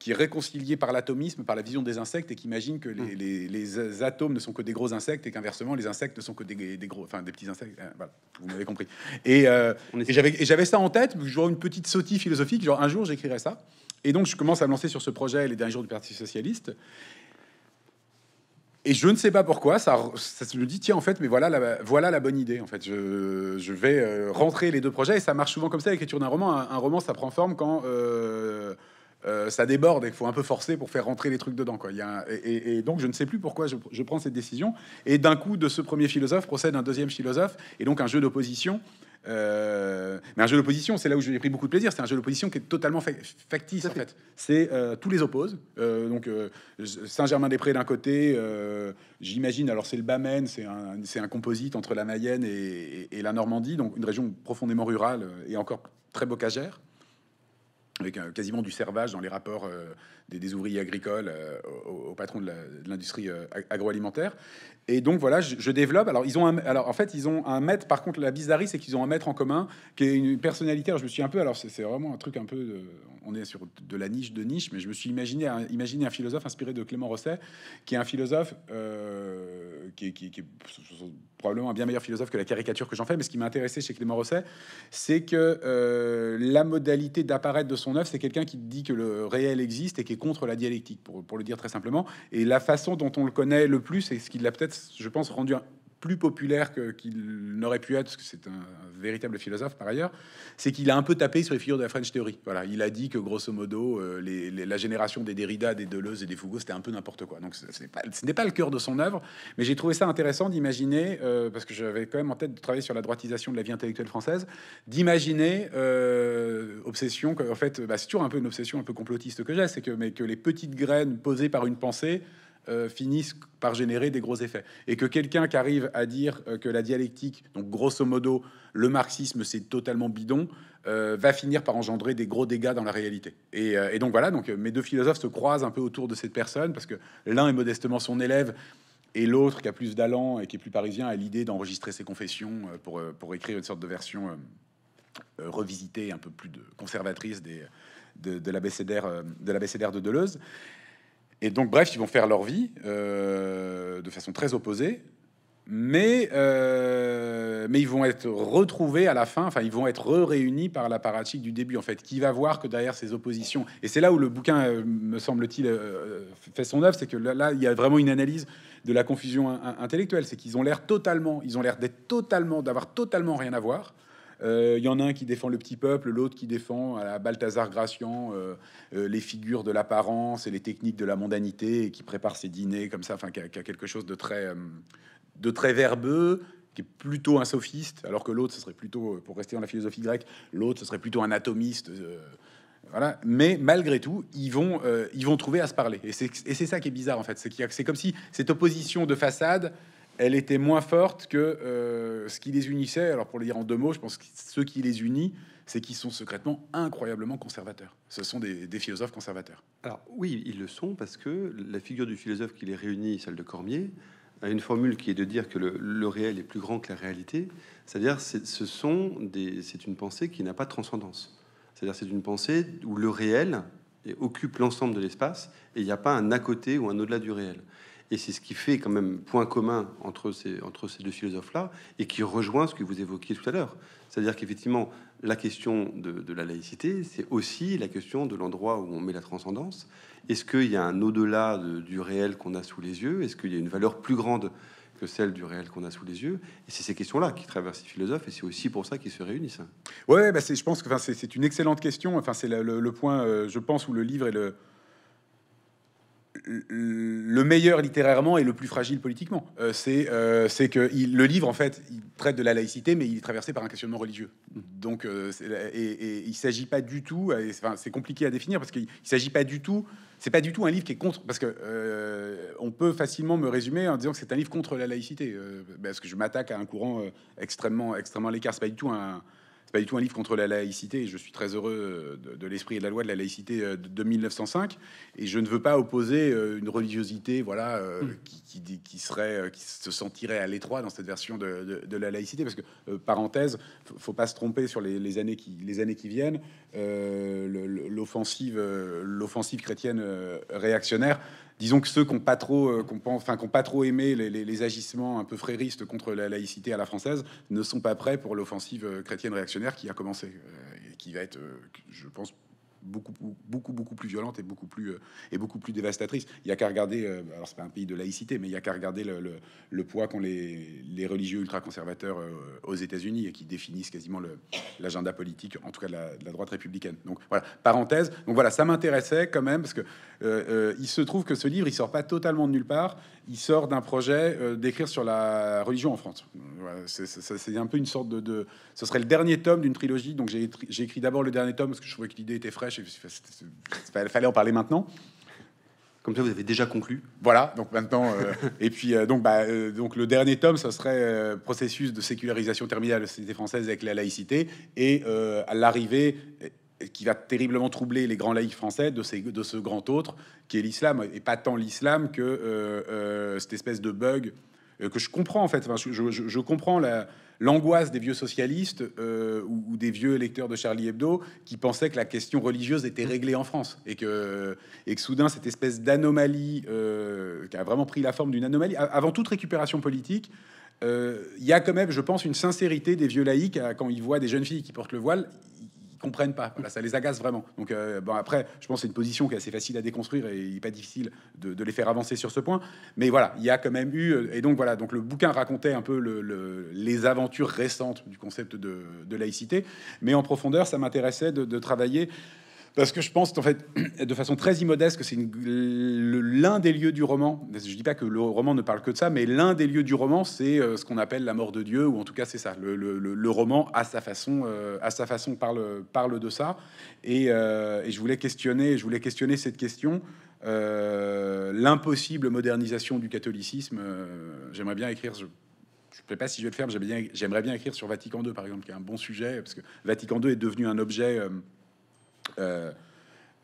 qui est réconcilié par l'atomisme, par la vision des insectes, et qui imagine que mm. les, atomes ne sont que des gros insectes, et qu'inversement, les insectes ne sont que des, gros, enfin des petits insectes. Euh, vous m'avez compris. Euh, et, j'avais ça en tête, genre une petite sotie philosophique, genre un jour j'écrirai ça. Et donc je commence à me lancer sur ce projet les derniers jours du Parti Socialiste. Et je ne sais pas pourquoi, ça, se me dit, tiens, en fait, mais voilà la, voilà la bonne idée. En fait, je, vais euh, rentrer les deux projets, et ça marche souvent comme ça, l'écriture d'un roman. Un, un, roman, ça prend forme quand euh, ça déborde et il faut un peu forcer pour faire rentrer les trucs dedans. Quoi. et, donc, je ne sais plus pourquoi je, prends cette décision. Et d'un coup, de ce premier philosophe procède un deuxième philosophe, et donc un jeu d'opposition. Euh, mais un jeu d'opposition, c'est là où j'ai pris beaucoup de plaisir. C'est un jeu d'opposition qui est totalement factice en fait. C'est euh, tous les opposent. donc Saint-Germain-des-Prés d'un côté, j'imagine. Alors c'est le Bamen, c'est un, composite entre la Mayenne et, la Normandie, donc une région profondément rurale et encore très bocagère avec euh, quasiment du servage dans les rapports euh, des, ouvriers agricoles aux, euh, au patrons de l'industrie agroalimentaire. Et donc voilà, je, développe. Alors ils ont un, alors en fait ils ont un maître. Par contre, la bizarrerie, c'est qu'ils ont un maître en commun qui est une personnalité. Alors je me suis un peu, alors c'est vraiment un truc un peu. De, on est sur de la niche de niche, mais je me suis imaginé un, un philosophe inspiré de Clément Rosset, qui est un philosophe euh, qui, est probablement un bien meilleur philosophe que la caricature que j'en fais. Mais ce qui m'a intéressé chez Clément Rosset, c'est que euh, la modalité d'apparaître de son œuvre, c'est quelqu'un qui dit que le réel existe et qui est contre la dialectique, pour, pour le dire très simplement. Et la façon dont on le connaît le plus, c'est ce qu'il a peut-être je pense, rendu plus populaire qu'il n'aurait pu être, parce que c'est un, véritable philosophe par ailleurs, c'est qu'il a un peu tapé sur les figures de la French Theory. Voilà, il a dit que grosso modo, euh, la génération des Derrida, des Deleuze et des Foucault, c'était un peu n'importe quoi. Donc ce n'est pas le cœur de son œuvre, mais j'ai trouvé ça intéressant d'imaginer, euh, parce que j'avais quand même en tête de travailler sur la droitisation de la vie intellectuelle française, d'imaginer euh, obsession, que, en fait, bah, c'est toujours un peu une obsession un peu complotiste que j'ai, c'est que, mais que les petites graines posées par une pensée euh, finissent par générer des gros effets. Et que quelqu'un qui arrive à dire euh, que la dialectique, donc grosso modo, le marxisme, c'est totalement bidon, euh, va finir par engendrer des gros dégâts dans la réalité. Et, donc voilà, donc mes deux philosophes se croisent un peu autour de cette personne, parce que l'un est modestement son élève, et l'autre qui a plus d'allant et qui est plus parisien a l'idée d'enregistrer ses confessions pour, pour écrire une sorte de version revisitée, un peu plus conservatrice des, de, de l'abécédaire de, de Deleuze. Et donc, bref, ils vont faire leur vie euh, de façon très opposée, euh, mais, ils vont être retrouvés à la fin, enfin, ils vont être réunis par la paratique du début, en fait, qui va voir que derrière ces oppositions, et c'est là où le bouquin, euh, me semble-t-il, fait son œuvre, c'est que là, là, il y a vraiment une analyse de la confusion intellectuelle, c'est qu'ils ont l'air totalement, ils ont l'air d'être totalement, d'avoir totalement rien à voir, euh, il y en a un qui défend le petit peuple, l'autre qui défend à la Balthazar Gracian euh, euh, les figures de l'apparence et les techniques de la mondanité, et qui prépare ses dîners comme ça, enfin, qui a, quelque chose de très, de très verbeux, qui est plutôt un sophiste, alors que l'autre, ce serait plutôt, pour rester dans la philosophie grecque, l'autre, ce serait plutôt un atomiste. voilà. Mais malgré tout, ils vont, ils vont trouver à se parler. Et c'est ça qui est bizarre, en fait. C'est comme si cette opposition de façade elle était moins forte que euh, ce qui les unissait. Alors, pour le dire en deux mots, je pense que ce qui les unit, c'est qu'ils sont secrètement incroyablement conservateurs. Ce sont des, philosophes conservateurs. Alors, oui, ils le sont parce que la figure du philosophe qui les réunit, celle de Cormier, a une formule qui est de dire que le, réel est plus grand que la réalité. C'est-à-dire, ce sont c'est une pensée qui n'a pas de transcendance. C'est-à-dire, c'est une pensée où le réel occupe l'ensemble de l'espace et il n'y a pas un à côté ou un au-delà du réel. Et c'est ce qui fait quand même point commun entre ces, entre ces deux philosophes-là, et qui rejoint ce que vous évoquiez tout à l'heure. C'est-à-dire qu'effectivement, la question de, la laïcité, c'est aussi la question de l'endroit où on met la transcendance. Est-ce qu'il y a un au-delà du réel qu'on a sous les yeux Est-ce qu'il y a une valeur plus grande que celle du réel qu'on a sous les yeux. Et c'est ces questions-là qui traversent les philosophes, et c'est aussi pour ça qu'ils se réunissent. Ouais, bah je pense que c'est une excellente question. Enfin, c'est le, point, euh, je pense, où le livre est le, le meilleur littérairement et le plus fragile politiquement. Euh, c'est euh, c'est que le livre, en fait, il traite de la laïcité, mais il est traversé par un questionnement religieux. Donc, euh, et, il s'agit pas du tout, enfin, c'est compliqué à définir parce qu'il s'agit pas du tout, c'est pas du tout un livre qui est contre, parce que on peut facilement me résumer en disant que c'est un livre contre la laïcité, parce que je m'attaque à un courant extrêmement, extrêmement à l'écart. C'est pas du tout un, pas du tout un livre contre la laïcité. Je suis très heureux euh, de, l'esprit et de la loi de la laïcité euh, de, 1905, et je ne veux pas opposer euh, une religiosité, voilà, mmh. qui, serait, qui se sentirait à l'étroit dans cette version de, la laïcité, parce que parenthèse, faut, pas se tromper sur les, années qui les années qui viennent. l'offensive, l'offensive chrétienne réactionnaire disons que ceux qui n'ont pas trop, euh, pas trop aimé les, les, agissements un peu fréristes contre la laïcité à la française, ne sont pas prêts pour l'offensive euh, chrétienne réactionnaire qui a commencé euh, et qui va être, je pense, beaucoup, beaucoup, beaucoup plus violente et beaucoup plus, euh, et beaucoup plus dévastatrice. Il n'y a qu'à regarder, euh, alors c'est pas un pays de laïcité, mais il n'y a qu'à regarder le, poids qu'ont les, les religieux ultra-conservateurs euh, aux États-Unis et qui définissent quasiment l'agenda politique, en tout cas de la, droite républicaine. Donc voilà, parenthèse. Donc voilà, ça m'intéressait quand même parce que il se trouve que ce livre il sort pas totalement de nulle part il sort d'un projet euh, d'écrire sur la religion en France. c'est un peu une sorte de, de, Ce serait le dernier tome d'une trilogie. Donc j'ai écrit d'abord le dernier tome parce que je trouvais que l'idée était fraîche et il fallait en parler maintenant. Comme ça, vous avez déjà conclu. Voilà, donc maintenant, euh, et puis euh, donc, bah, donc le dernier tome, ça serait processus de sécularisation terminale de la société française avec la laïcité et à l'arrivée qui va terriblement troubler les grands laïcs français de, de ce grand autre qui est l'islam, et pas tant l'islam que euh, euh, cette espèce de bug euh, que je comprends en fait. je, comprends l'angoisse des vieux socialistes ou, des vieux électeurs de Charlie Hebdo qui pensaient que la question religieuse était réglée en France et que, et soudain cette espèce d'anomalie qui a vraiment pris la forme d'une anomalie avant toute récupération politique il y a quand même, je pense, une sincérité des vieux laïcs quand ils voient des jeunes filles qui portent le voile comprennent pas. ça les agace vraiment. Donc, euh, bon, après, je pense que c'est une position qui est assez facile à déconstruire et il n'est pas difficile de, les faire avancer sur ce point. Mais voilà, il y a quand même eu. Euh, et donc, voilà, donc le bouquin racontait un peu les aventures récentes du concept de, laïcité. Mais en profondeur, ça m'intéressait de travailler parce que je pense, qu'en fait, de façon très immodeste, que c'est l'un des lieux du roman. Je dis pas que le roman ne parle que de ça, mais l'un des lieux du roman, c'est euh, ce qu'on appelle la mort de Dieu, ou en tout cas, c'est ça. Le, roman, à sa façon, euh, à sa façon parle, parle de ça. Euh, et, je voulais questionner, je voulais questionner cette question. l'impossible modernisation du catholicisme. J'aimerais bien écrire, je ne sais pas si je vais le faire, mais j'aimerais bien, écrire sur Vatican II, par exemple, qui est un bon sujet, parce que Vatican II est devenu un objet, euh,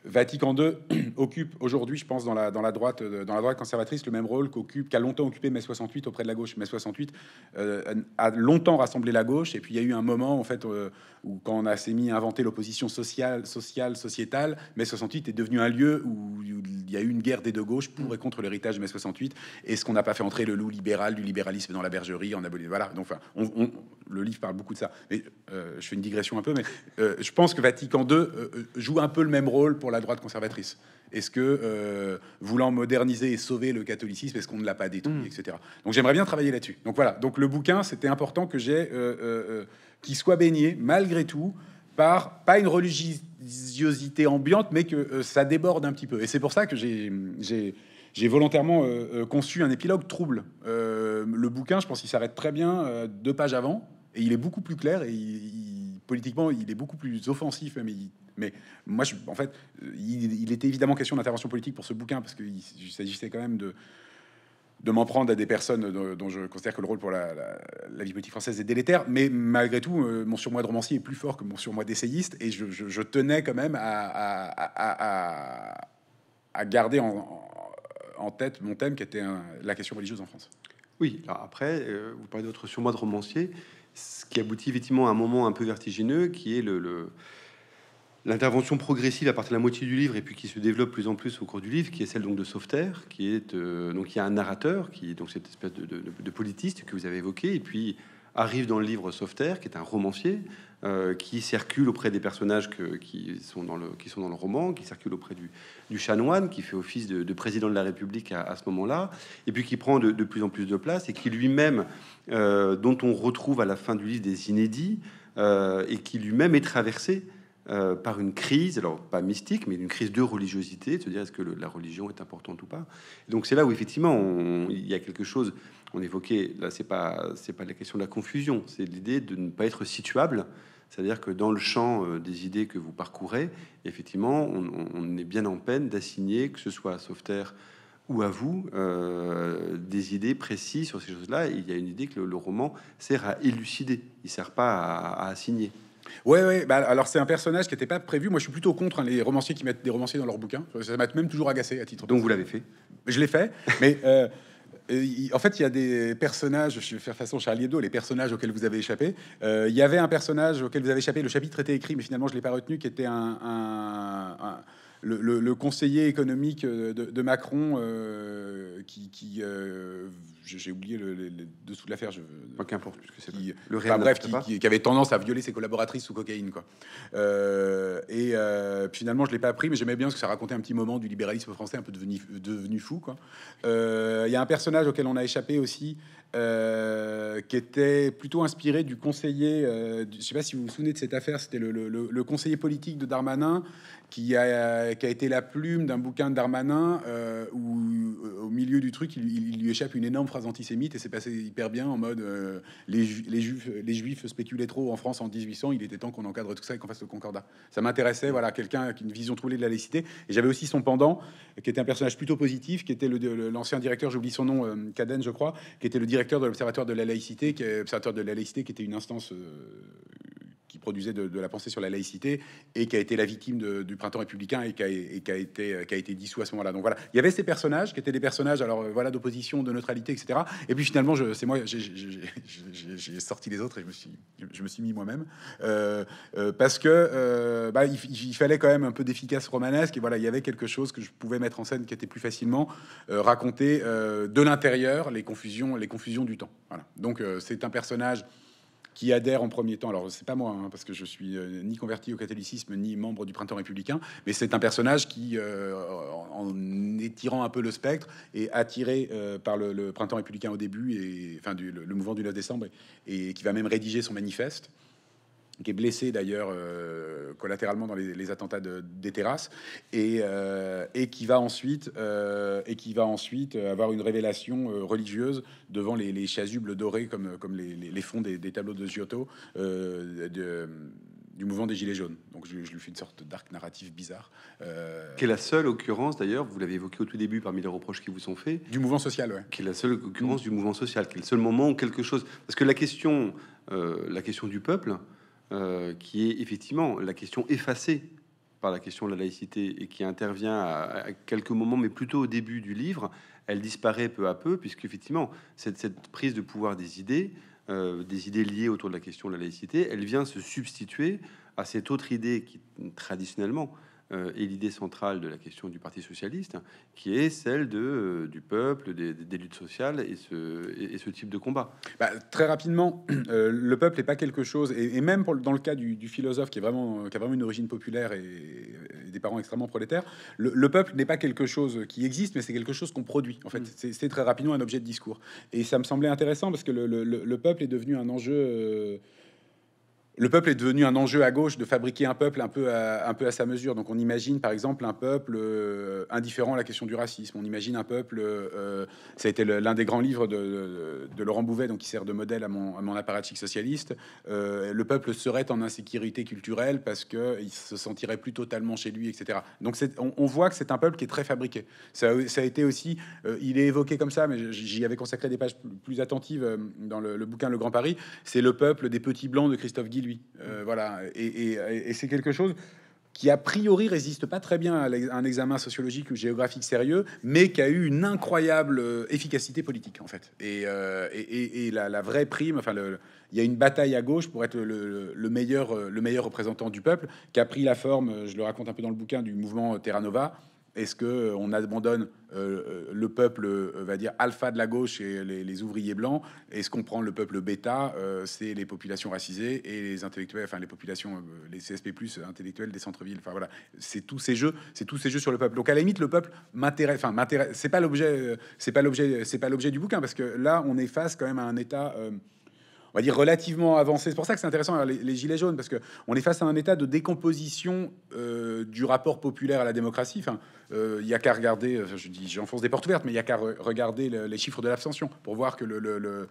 Vatican II occupe aujourd'hui, je pense, dans la, dans la, droite, euh, dans la droite conservatrice, le même rôle qu'a longtemps occupé mai 68 auprès de la gauche. Mai 68 euh, a longtemps rassemblé la gauche, et puis il y a eu un moment, en fait, où quand on a s'est mis à inventer l'opposition sociale, sociale, sociétale, mai 68 est devenu un lieu où il y a eu une guerre des deux gauches pour et contre l'héritage de mai 68. Est-ce qu'on n'a pas fait entrer le loup libéral du libéralisme dans la bergerie en aboli Voilà. Donc, on, le livre parle beaucoup de ça. Mais euh, je fais une digression un peu, mais euh, je pense que Vatican II euh, joue un peu le même rôle pour la droite conservatrice. Est-ce que, voulant moderniser et sauver le catholicisme, est-ce qu'on ne l'a pas détruit, mm. etc. Donc j'aimerais bien travailler là-dessus. Donc voilà. Donc le bouquin, c'était important que j'ai, qu'il soit baigné malgré tout par pas une religiosité ambiante, mais que ça déborde un petit peu. Et c'est pour ça que j'ai, j'ai volontairement conçu un épilogue trouble. le bouquin, je pense qu'il s'arrête très bien deux pages avant, et il est beaucoup plus clair et politiquement, il est beaucoup plus offensif. Mais, mais moi, je, en fait, il, était évidemment question d'intervention politique pour ce bouquin parce qu'il s'agissait quand même de de m'en prendre à des personnes dont, je considère que le rôle pour la, vie politique française est délétère. Mais malgré tout, euh, mon surmoi de romancier est plus fort que mon surmoi d'essayiste. Et je, tenais quand même à, garder en, tête mon thème qui était la question religieuse en France. Oui, alors après, euh, vous parlez d'autres surmoi de romancier ce qui aboutit effectivement à un moment un peu vertigineux qui est l'intervention progressive à partir de la moitié du livre et puis qui se développe plus en plus au cours du livre, qui est celle donc de Sauveterre, qui est euh, donc il y a un narrateur qui est donc cette espèce de, politiste que vous avez évoqué, et puis arrive dans le livre Sauveterre, qui est un romancier, euh, qui circule auprès des personnages qui, sont dans le, qui sont dans le roman, qui circule auprès du, du chanoine, qui fait office de, président de la République à, ce moment-là, et puis qui prend de, plus en plus de place, et qui lui-même, euh, dont on retrouve à la fin du livre des inédits, euh, et qui lui-même est traversé par une crise, alors pas mystique, mais une crise de religiosité, de se dire est-ce que la religion est importante ou pas. donc c'est là où effectivement il y a quelque chose on évoquait, là, c'est pas, c'est pas la question de la confusion, c'est l'idée de ne pas être situable. C'est-à-dire que dans le champ euh, des idées que vous parcourez, effectivement, on, est bien en peine d'assigner, que ce soit à Sauveterre ou à vous, euh, des idées précises sur ces choses-là. Il y a une idée que le, roman sert à élucider, il ne sert pas à, à assigner. oui, oui. Bah, alors c'est un personnage qui n'était pas prévu. Moi, je suis plutôt contre hein, les romanciers qui mettent des romanciers dans leurs bouquins. Ça m'a même toujours agacé à titre. Donc vous l'avez fait. Je l'ai fait, mais euh, euh, en fait, il y a des personnages, je vais faire façon Charlie Hebdo, les personnages auxquels vous avez échappé. il euh, y avait un personnage auquel vous avez échappé, le chapitre était écrit, mais finalement je ne l'ai pas retenu, qui était un le, conseiller économique euh, de, Macron, euh, qui, euh, j'ai oublié le, dessous de l'affaire, je pas qu'importe, le bref, qui, avait tendance à violer ses collaboratrices sous cocaïne, quoi. et finalement, je l'ai pas appris, mais j'aimais bien parce que ça racontait un petit moment du libéralisme français un peu devenu, devenu fou, quoi. Il y a un personnage auquel on a échappé aussi. qui était plutôt inspiré du conseiller, je sais pas si vous vous souvenez de cette affaire, c'était le, conseiller politique de Darmanin qui a, euh, qui a été la plume d'un bouquin d'Armanin euh, où, euh, au milieu du truc, il, lui échappe une énorme phrase antisémite et c'est passé hyper bien en mode les, les, juifs, les juifs spéculaient trop en France en 1800, il était temps qu'on encadre tout ça et qu'on fasse le concordat. Ça m'intéressait, voilà, quelqu'un avec une vision troublée de la laïcité. Et j'avais aussi son pendant, qui était un personnage plutôt positif, qui était l'ancien directeur, j'oublie son nom, Caden, je crois, qui était le directeur de l'Observatoire de la laïcité, qui, observatoire de la laïcité, qui était une instance produisait de, la pensée sur la laïcité et qui a été la victime du printemps républicain et qui a, et qui a été, qui a été dissous à ce moment-là. Donc voilà, il y avait ces personnages qui étaient des personnages alors euh, voilà d'opposition, de neutralité, etc. Et puis finalement, c'est moi, j'ai sorti les autres et je me suis, je me suis mis moi-même euh, euh, parce que bah, il, fallait quand même un peu d'efficace romanesque et voilà, il y avait quelque chose que je pouvais mettre en scène qui était plus facilement raconté de l'intérieur les confusions, les confusions du temps. Donc c'est un personnage qui adhère en premier temps. Alors, c'est pas moi, hein, parce que je suis euh, ni converti au catholicisme, ni membre du printemps républicain, mais c'est un personnage qui, euh, en, étirant un peu le spectre, est attiré euh, par le, printemps républicain au début, et enfin, le, mouvement du 9 décembre, et qui va même rédiger son manifeste qui est blessé d'ailleurs euh, collatéralement dans les, attentats des terrasses et, euh, et qui va ensuite euh, et qui va ensuite avoir une révélation religieuse devant les, chasubles dorés comme comme les, fonds des, tableaux de Giotto du mouvement des Gilets jaunes. Donc je, lui fais une sorte d'arc narratif bizarre. Qui est la seule occurrence, d'ailleurs, vous l'avez évoqué au tout début parmi les reproches qui vous sont faits. Du mouvement social, oui. Qui est la seule occurrence mm. du mouvement social, qui est le seul moment où quelque chose... Parce que la question, la question du peuple, euh, qui est effectivement la question effacée par la question de la laïcité et qui intervient à, quelques moments, mais plutôt au début du livre, elle disparaît peu à peu, puisque effectivement, cette, prise de pouvoir des idées, euh, des idées liées autour de la question de la laïcité, elle vient se substituer à cette autre idée qui traditionnellement euh, et l'idée centrale de la question du Parti socialiste, qui est celle de, euh, du peuple, des, luttes sociales et ce, ce type de combat. Bah, très rapidement, euh, le peuple n'est pas quelque chose, et, même pour, dans le cas du, philosophe qui, est vraiment, a vraiment une origine populaire et, des parents extrêmement prolétaires, le, peuple n'est pas quelque chose qui existe, mais c'est quelque chose qu'on produit. En fait, mm. c'est très rapidement un objet de discours. Et ça me semblait intéressant parce que le, peuple est devenu un enjeu le peuple est devenu un enjeu à gauche de fabriquer un peuple un peu à, un peu à sa mesure. Donc on imagine par exemple un peuple euh, indifférent à la question du racisme. On imagine un peuple, euh, ça a été l'un des grands livres de, Laurent Bouvet, donc qui sert de modèle à mon, à socialiste. Euh, le peuple serait en insécurité culturelle parce que il se sentirait plus totalement chez lui, etc. Donc on, on, voit que c'est un peuple qui est très fabriqué. Ça, a été aussi, il est évoqué comme ça, mais j'y avais consacré des pages plus, attentives dans le, bouquin Le Grand Paris. C'est le peuple des petits blancs de Christophe Guille euh, voilà. Et, c'est quelque chose qui a priori résiste pas très bien à un examen sociologique ou géographique sérieux, mais qui a eu une incroyable euh, efficacité politique en fait. Et, euh, la, vraie prime, enfin, il y a une bataille à gauche pour être le, meilleur, le meilleur représentant du peuple, qui a pris la forme, je le raconte un peu dans le bouquin, du mouvement Terra Nova est-ce que euh, on abandonne euh, euh, le peuple, va dire alpha de la gauche et les, ouvriers blancs Est-ce qu'on prend le peuple bêta C'est les populations racisées et les intellectuels, enfin les populations, les CSP+ intellectuels des centres-villes. Enfin voilà, c'est tous ces jeux, c'est tous ces jeux sur le peuple. Donc à la limite, le peuple m'intéresse. Enfin C'est pas l'objet, c'est pas l'objet, c'est pas l'objet du bouquin parce que là, on est face quand même à un état on va dire, relativement avancé. C'est pour ça que c'est intéressant hein, les, gilets jaunes, parce qu'on est face à un état de décomposition euh, du rapport populaire à la démocratie. il n'y euh, y a qu'à regarder, euh, je dis, j'enfonce des portes ouvertes, mais il n'y a qu'à regarder les chiffres de l'abstention pour voir que le,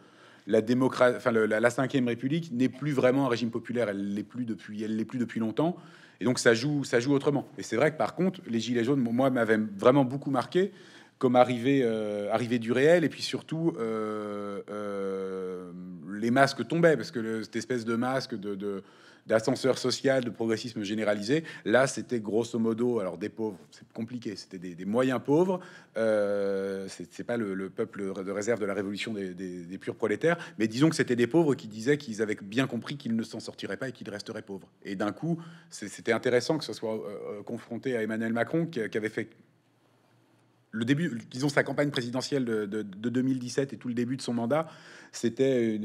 la démocratie, enfin la, cinquième République n'est plus vraiment un régime populaire. Elle l'est plus depuis, elle l'est plus depuis longtemps. Et donc ça joue, ça joue autrement. Et c'est vrai que par contre, les gilets jaunes, moi, m'avaient vraiment beaucoup marqué comme euh, arrivée, du réel, et puis surtout euh, euh, les masques tombaient, parce que cette espèce de masque de, d'ascenseur social, de progressisme généralisé, là c'était grosso modo, alors des pauvres, c'est compliqué, c'était des, moyens pauvres, c'est, pas le, peuple de réserve de la révolution des, des, purs prolétaires, mais disons que c'était des pauvres qui disaient qu'ils avaient bien compris qu'ils ne s'en sortiraient pas et qu'ils resteraient pauvres. Et d'un coup, c'était intéressant que ce soit confronté à Emmanuel Macron qui avait fait le début, disons sa campagne présidentielle de, 2017 et tout le début de son mandat, c'était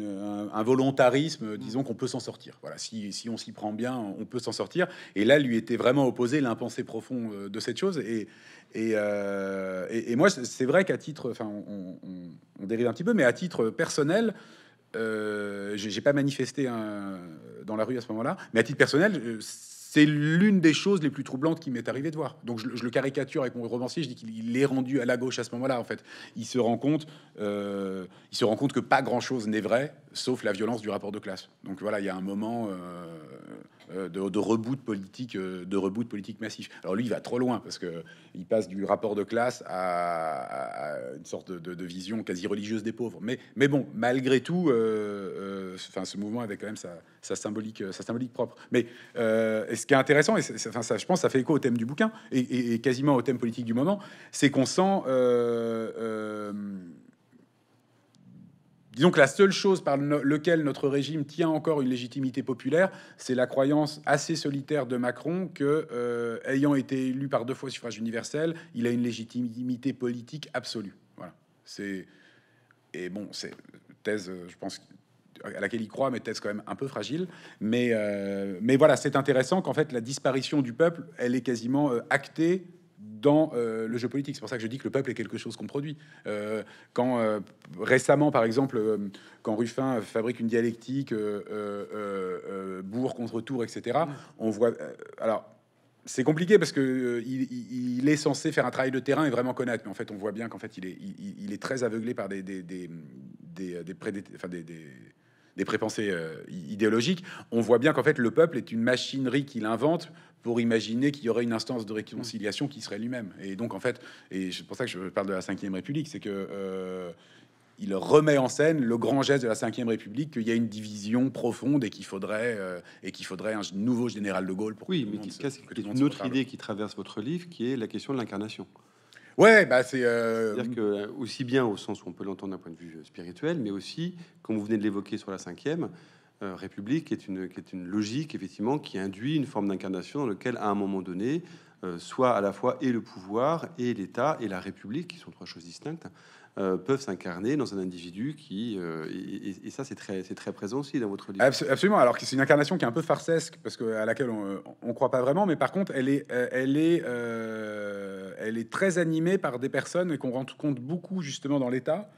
un, volontarisme, mm. disons qu'on peut s'en sortir. Voilà, si, on s'y prend bien, on peut s'en sortir. Et là, lui était vraiment opposé l'impensé profond euh, de cette chose. Et, et, euh, moi, c'est vrai qu'à titre, enfin, on, dérive un petit peu, mais à titre personnel, euh, j'ai pas manifesté un, dans la rue à ce moment-là, mais à titre personnel, c'est l'une des choses les plus troublantes qui m'est arrivé de voir. Donc je, le caricature avec mon romancier, je dis qu'il est rendu à la gauche à ce moment-là. En fait, il se rend compte, euh, il se rend compte que pas grand-chose n'est vrai, sauf la violence du rapport de classe. Donc voilà, il y a un moment. Euh, euh, de, de, reboot politique, euh, de reboot politique massif. Alors lui, il va trop loin parce que il passe du rapport de classe à, une sorte de, vision quasi religieuse des pauvres. Mais, mais bon, malgré tout, euh, enfin, ce mouvement avait quand même sa, symbolique, sa symbolique propre. Mais ce qui est intéressant, et c'est enfin, ça, je pense, ça fait écho au thème du bouquin et, et quasiment au thème politique du moment, c'est qu'on sent Disons que la seule chose par laquelle notre régime tient encore une légitimité populaire, c'est la croyance assez solitaire de Macron que, euh, ayant été élu par deux fois au suffrage universel, il a une légitimité politique absolue. Voilà. C'est et bon, c'est thèse, euh, je pense à laquelle il croit, mais thèse quand même un peu fragile. Mais euh, mais voilà, c'est intéressant qu'en fait la disparition du peuple, elle est quasiment actée dans euh, le jeu politique. C'est pour ça que je dis que le peuple est quelque chose qu'on produit. Euh, quand euh, récemment, par exemple, quand Ruffin fabrique une dialectique bourg contre tour, etc., mm. on voit. alors. C'est compliqué parce que il, est censé faire un travail de terrain et vraiment connaître, mais en fait, on voit bien qu'en fait, il est, il, est très aveuglé par des, des, des, des, des des prépensées euh, idéologiques, on voit bien qu'en fait le peuple est une machinerie qu'il invente pour imaginer qu'il y aurait une instance de réconciliation qui serait lui-même. Et donc en fait, et c'est pour ça que je parle de la Ve République, c'est que euh, il remet en scène le grand geste de la Ve République, qu'il y a une division profonde et qu'il faudrait, euh, et qu'il faudrait un nouveau général de Gaulle pour oui, mais qu'est-ce une autre idée qui traverse votre livre, qui est la question de l'incarnation. Ouais, bah c'est. Euh, dire que, euh, aussi bien au sens où on peut l'entendre d'un point de vue euh, spirituel, mais aussi, comme vous venez de l'évoquer sur la cinquième, République est une, qui est une logique, effectivement, qui induit une forme d'incarnation dans laquelle, à un moment donné, soit à la fois et le pouvoir, et l'État, et la République, qui sont trois choses distinctes, euh, peuvent s'incarner dans un individu qui... Euh, et, ça, c'est très, très présent aussi dans votre Absolument. Alors, c'est une incarnation qui est un peu farcesque, parce que, à laquelle on euh, ne croit pas vraiment, mais par contre, elle est, elle est, elle est très animée par des personnes et qu'on compte beaucoup, justement, dans l'État.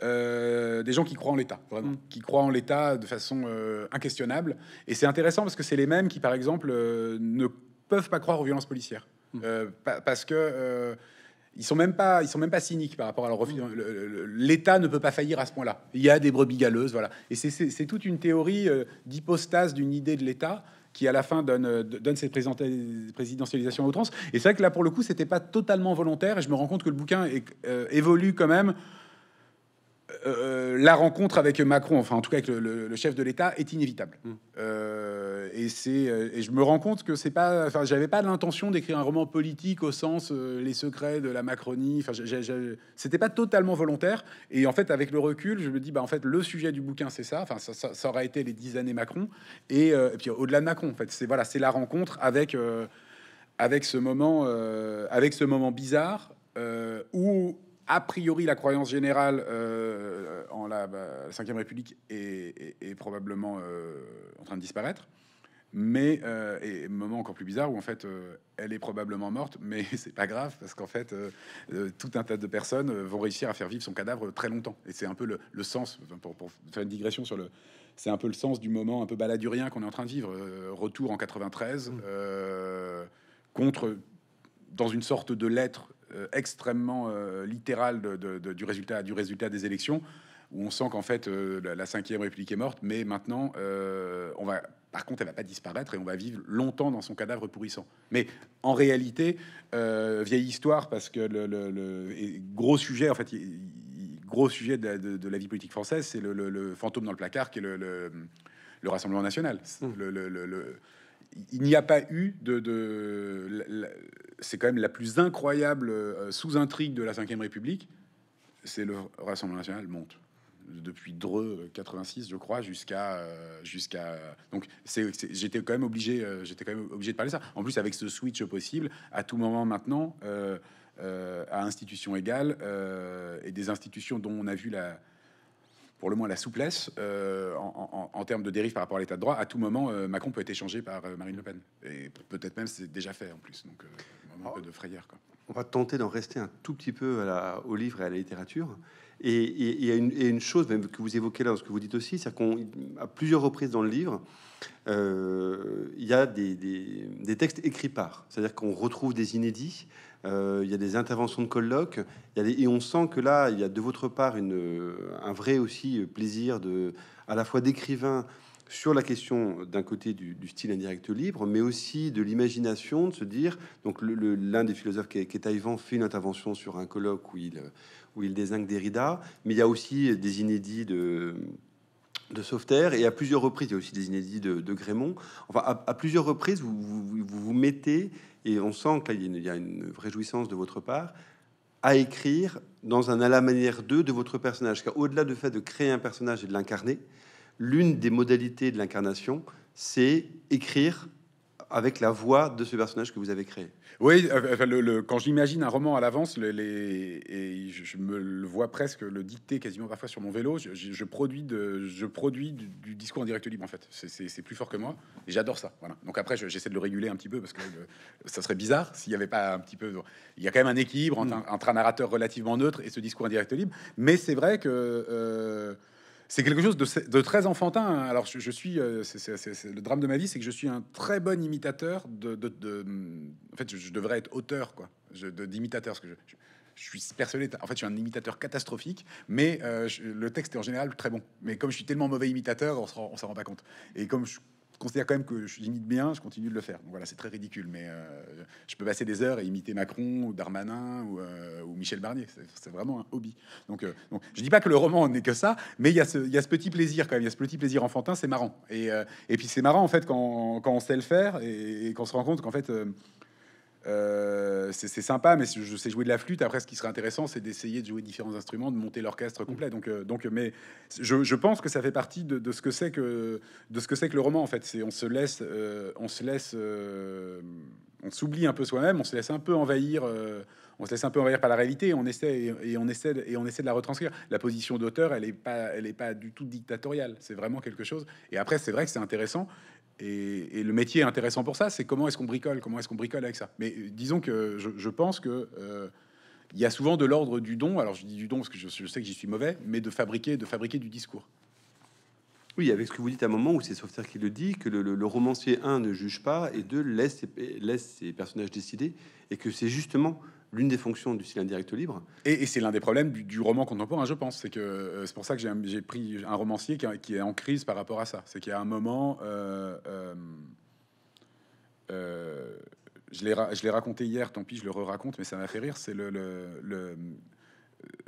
des gens qui croient en l'État, vraiment, mm. qui croient en l'État de façon inquestionnable. Et c'est intéressant parce que c'est les mêmes qui, par exemple, ne peuvent pas croire aux violences policières. Mm. parce que ils sont même pas, ils sont même pas cyniques par rapport à leur refus. L'État ne peut pas faillir à ce point-là. Il y a des brebis galeuses, voilà. Et c'est toute une théorie euh, d'hypostase d'une idée de l'État qui à la fin donne, euh, donne cette présidentialisation à outrance. Et c'est vrai que là, pour le coup, c'était pas totalement volontaire. Et je me rends compte que le bouquin euh, évolue quand même. la rencontre avec Macron, enfin en tout cas avec le, chef de l'État, est inévitable. Mmh. Euh, et c'est euh, et je me rends compte que c'est pas, enfin, j'avais pas l'intention d'écrire un roman politique au sens euh, les secrets de la Macronie. Enfin, c'était pas totalement volontaire. Et en fait, avec le recul, je me dis, bah en fait, le sujet du bouquin, c'est ça. Enfin, ça, ça, aurait été les dix années Macron. Et, puis au-delà de Macron, en fait, c'est voilà, c'est la rencontre avec avec ce moment, avec ce moment bizarre où a priori, la croyance générale en la Cinquième bah, République est, probablement en train de disparaître. Mais, euh, et moment encore plus bizarre où en fait euh, elle est probablement morte, mais c'est pas grave parce qu'en fait euh, tout un tas de personnes vont réussir à faire vivre son cadavre très longtemps. Et c'est un peu le, sens, pour, faire une digression sur le, c'est un peu le sens du moment un peu baladurien qu'on est en train de vivre. retour en 93 mm. contre dans une sorte de lettre extrêmement littérale du résultat du résultat des élections où on sent qu'en fait la, la cinquième république est morte, mais maintenant on va par contre, elle va pas disparaître et on va vivre longtemps dans son cadavre pourrissant. Mais en réalité, euh, vieille histoire, parce que le, gros sujet, en fait, gros sujet de, la vie politique française, c'est le, fantôme dans le placard qui est le, Rassemblement national. Mmh. il n'y a pas eu de. c'est quand même la plus incroyable euh, sous-intrigue de la Ve République. C'est le Rassemblement national monte depuis Dreux 86, euh, je crois, jusqu'à euh, jusqu'à donc c'est j'étais quand même obligé euh, j'étais quand même obligé de parler ça. En plus avec ce switch possible à tout moment maintenant à institutions égales et des institutions dont on a vu la pour le moins la souplesse en, termes de dérive par rapport à l'état de droit. À tout moment, Macron peut être échangé par Marine Le Pen. Et peut-être même c'est déjà fait en plus. Donc, ah. un peu de frayeur. Quoi on va tenter d'en rester un tout petit peu à au livre et à la littérature. Et il y a une, chose même que vous évoquez là, ce que vous dites aussi, c'est qu'à plusieurs reprises dans le livre, euh, il y a des, textes écrits par, c'est-à-dire qu'on retrouve des inédits, euh, il y a des interventions de colloques, et on sent que là, il y a de votre part une, un vrai aussi plaisir de, à la fois d'écrivain sur la question euh, d'un côté du, style indirect libre, mais aussi de l'imagination, de se dire, donc l'un des philosophes qui est, qui fait une intervention sur un colloque où il, euh, où il désigne Derrida, mais il y a aussi des inédits de, de Sauveterre, et à plusieurs reprises, il y a aussi des inédits de, de Grémont, enfin à, plusieurs reprises, vous vous, mettez, et on sent qu'il y a une réjouissance de votre part, à écrire dans un à la manière d'eux de votre personnage, car au-delà du fait de créer un personnage et de l'incarner, l'une des modalités de l'incarnation, c'est écrire avec la voix de ce personnage que vous avez créé. Oui, euh, le, quand j'imagine un roman à l'avance, et je, me le vois presque le dicter quasiment parfois sur mon vélo, je, produis, de, je produis du, discours en direct libre en fait. C'est plus fort que moi et j'adore ça. Voilà. Donc après, j'essaie de le réguler un petit peu parce que ça serait bizarre s'il n'y avait pas un petit peu. Il y a quand même un équilibre entre, mm. un narrateur relativement neutre et ce discours en direct libre. Mais c'est vrai que. Euh, c'est quelque chose de, très enfantin. Hein. Alors, je, suis, euh, c'est le drame de ma vie, c'est que je suis un très bon imitateur de, de, en fait, je, devrais être auteur, quoi, d'imitateur, parce que je, suis persuadé, en fait, je suis un imitateur catastrophique, mais euh, le texte est en général très bon. Mais comme je suis tellement mauvais imitateur, on s'en rend pas compte. Et comme je considère quand même que je l'imite bien, je continue de le faire. Donc voilà, c'est très ridicule, mais euh, je peux passer des heures à imiter Macron ou Darmanin ou, euh, Michel Barnier. C'est vraiment un hobby. Donc, euh, donc, je dis pas que le roman n'est que ça, mais il y, a ce, ce petit plaisir quand même, il y a ce petit plaisir enfantin, c'est marrant. Et, et puis c'est marrant en fait quand, on sait le faire et, et qu'on se rend compte qu'en fait euh, c'est sympa, mais je sais jouer de la flûte. Après, ce qui serait intéressant, c'est d'essayer de jouer différents instruments, de monter l'orchestre complet. Mm. Donc, euh, donc, mais je, pense que ça fait partie de, ce que c'est que de ce que c'est que le roman. En fait, c'est on se laisse, euh, on se laisse, on s'oublie un peu soi-même, on se laisse un peu envahir. on se laisse un peu envahir par la réalité on essaie et, on essaie et on essaie de la retranscrire. La position d'auteur, elle est pas, elle est pas du tout dictatoriale. C'est vraiment quelque chose. Et après, c'est vrai que c'est intéressant et, le métier intéressant pour ça, c'est comment est-ce qu'on bricole, comment est-ce qu'on bricole avec ça. Mais disons que je, pense que euh, y a souvent de l'ordre du don. Alors je dis du don parce que je, sais que j'y suis mauvais, mais de fabriquer, de fabriquer du discours. Oui, avec ce que vous dites à un moment où c'est Sauveterre qui le dit, que le, romancier, un, ne juge pas, et deux, laisse, laisse ses personnages décider, et que c'est justement l'une des fonctions du cylindre direct libre. Et, c'est l'un des problèmes du, roman contemporain, je pense. C'est que euh, c'est pour ça que j'ai pris un romancier qui, est en crise par rapport à ça. C'est qu'il y a un moment, euh, euh, euh je l'ai raconté hier, tant pis, je le re-raconte, mais ça m'a fait rire. C'est le, le,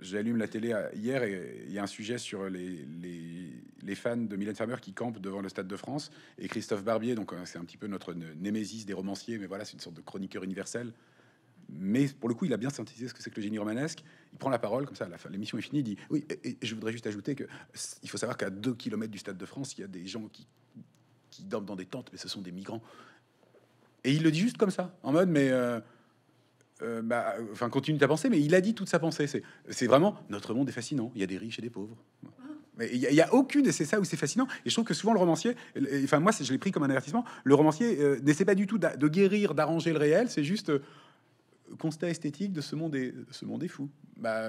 J'allume la télé hier et il y a un sujet sur les, les, les fans de Mylène Farmer qui campent devant le Stade de France et Christophe Barbier, donc c'est un petit peu notre némésis des romanciers, mais voilà, c'est une sorte de chroniqueur universel, mais pour le coup, il a bien synthétisé ce que c'est que le génie romanesque. Il prend la parole, comme ça, l'émission est finie, il dit Oui, et, je voudrais juste ajouter qu'il faut savoir qu'à 2 km du Stade de France, il y a des gens qui, qui dorment dans des tentes, mais ce sont des migrants. Et il le dit juste comme ça, en mode Mais. Euh, euh, bah, enfin, continue ta pensée, mais il a dit toute sa pensée. C'est vraiment notre monde est fascinant. Il y a des riches et des pauvres. Ah. Mais il n'y a, aucune, et c'est ça où c'est fascinant. Et je trouve que souvent le romancier, enfin moi je l'ai pris comme un avertissement, le romancier euh, n'essaie pas du tout de guérir, d'arranger le réel, c'est juste, constat esthétique de ce monde est, ce monde est fou. Bah,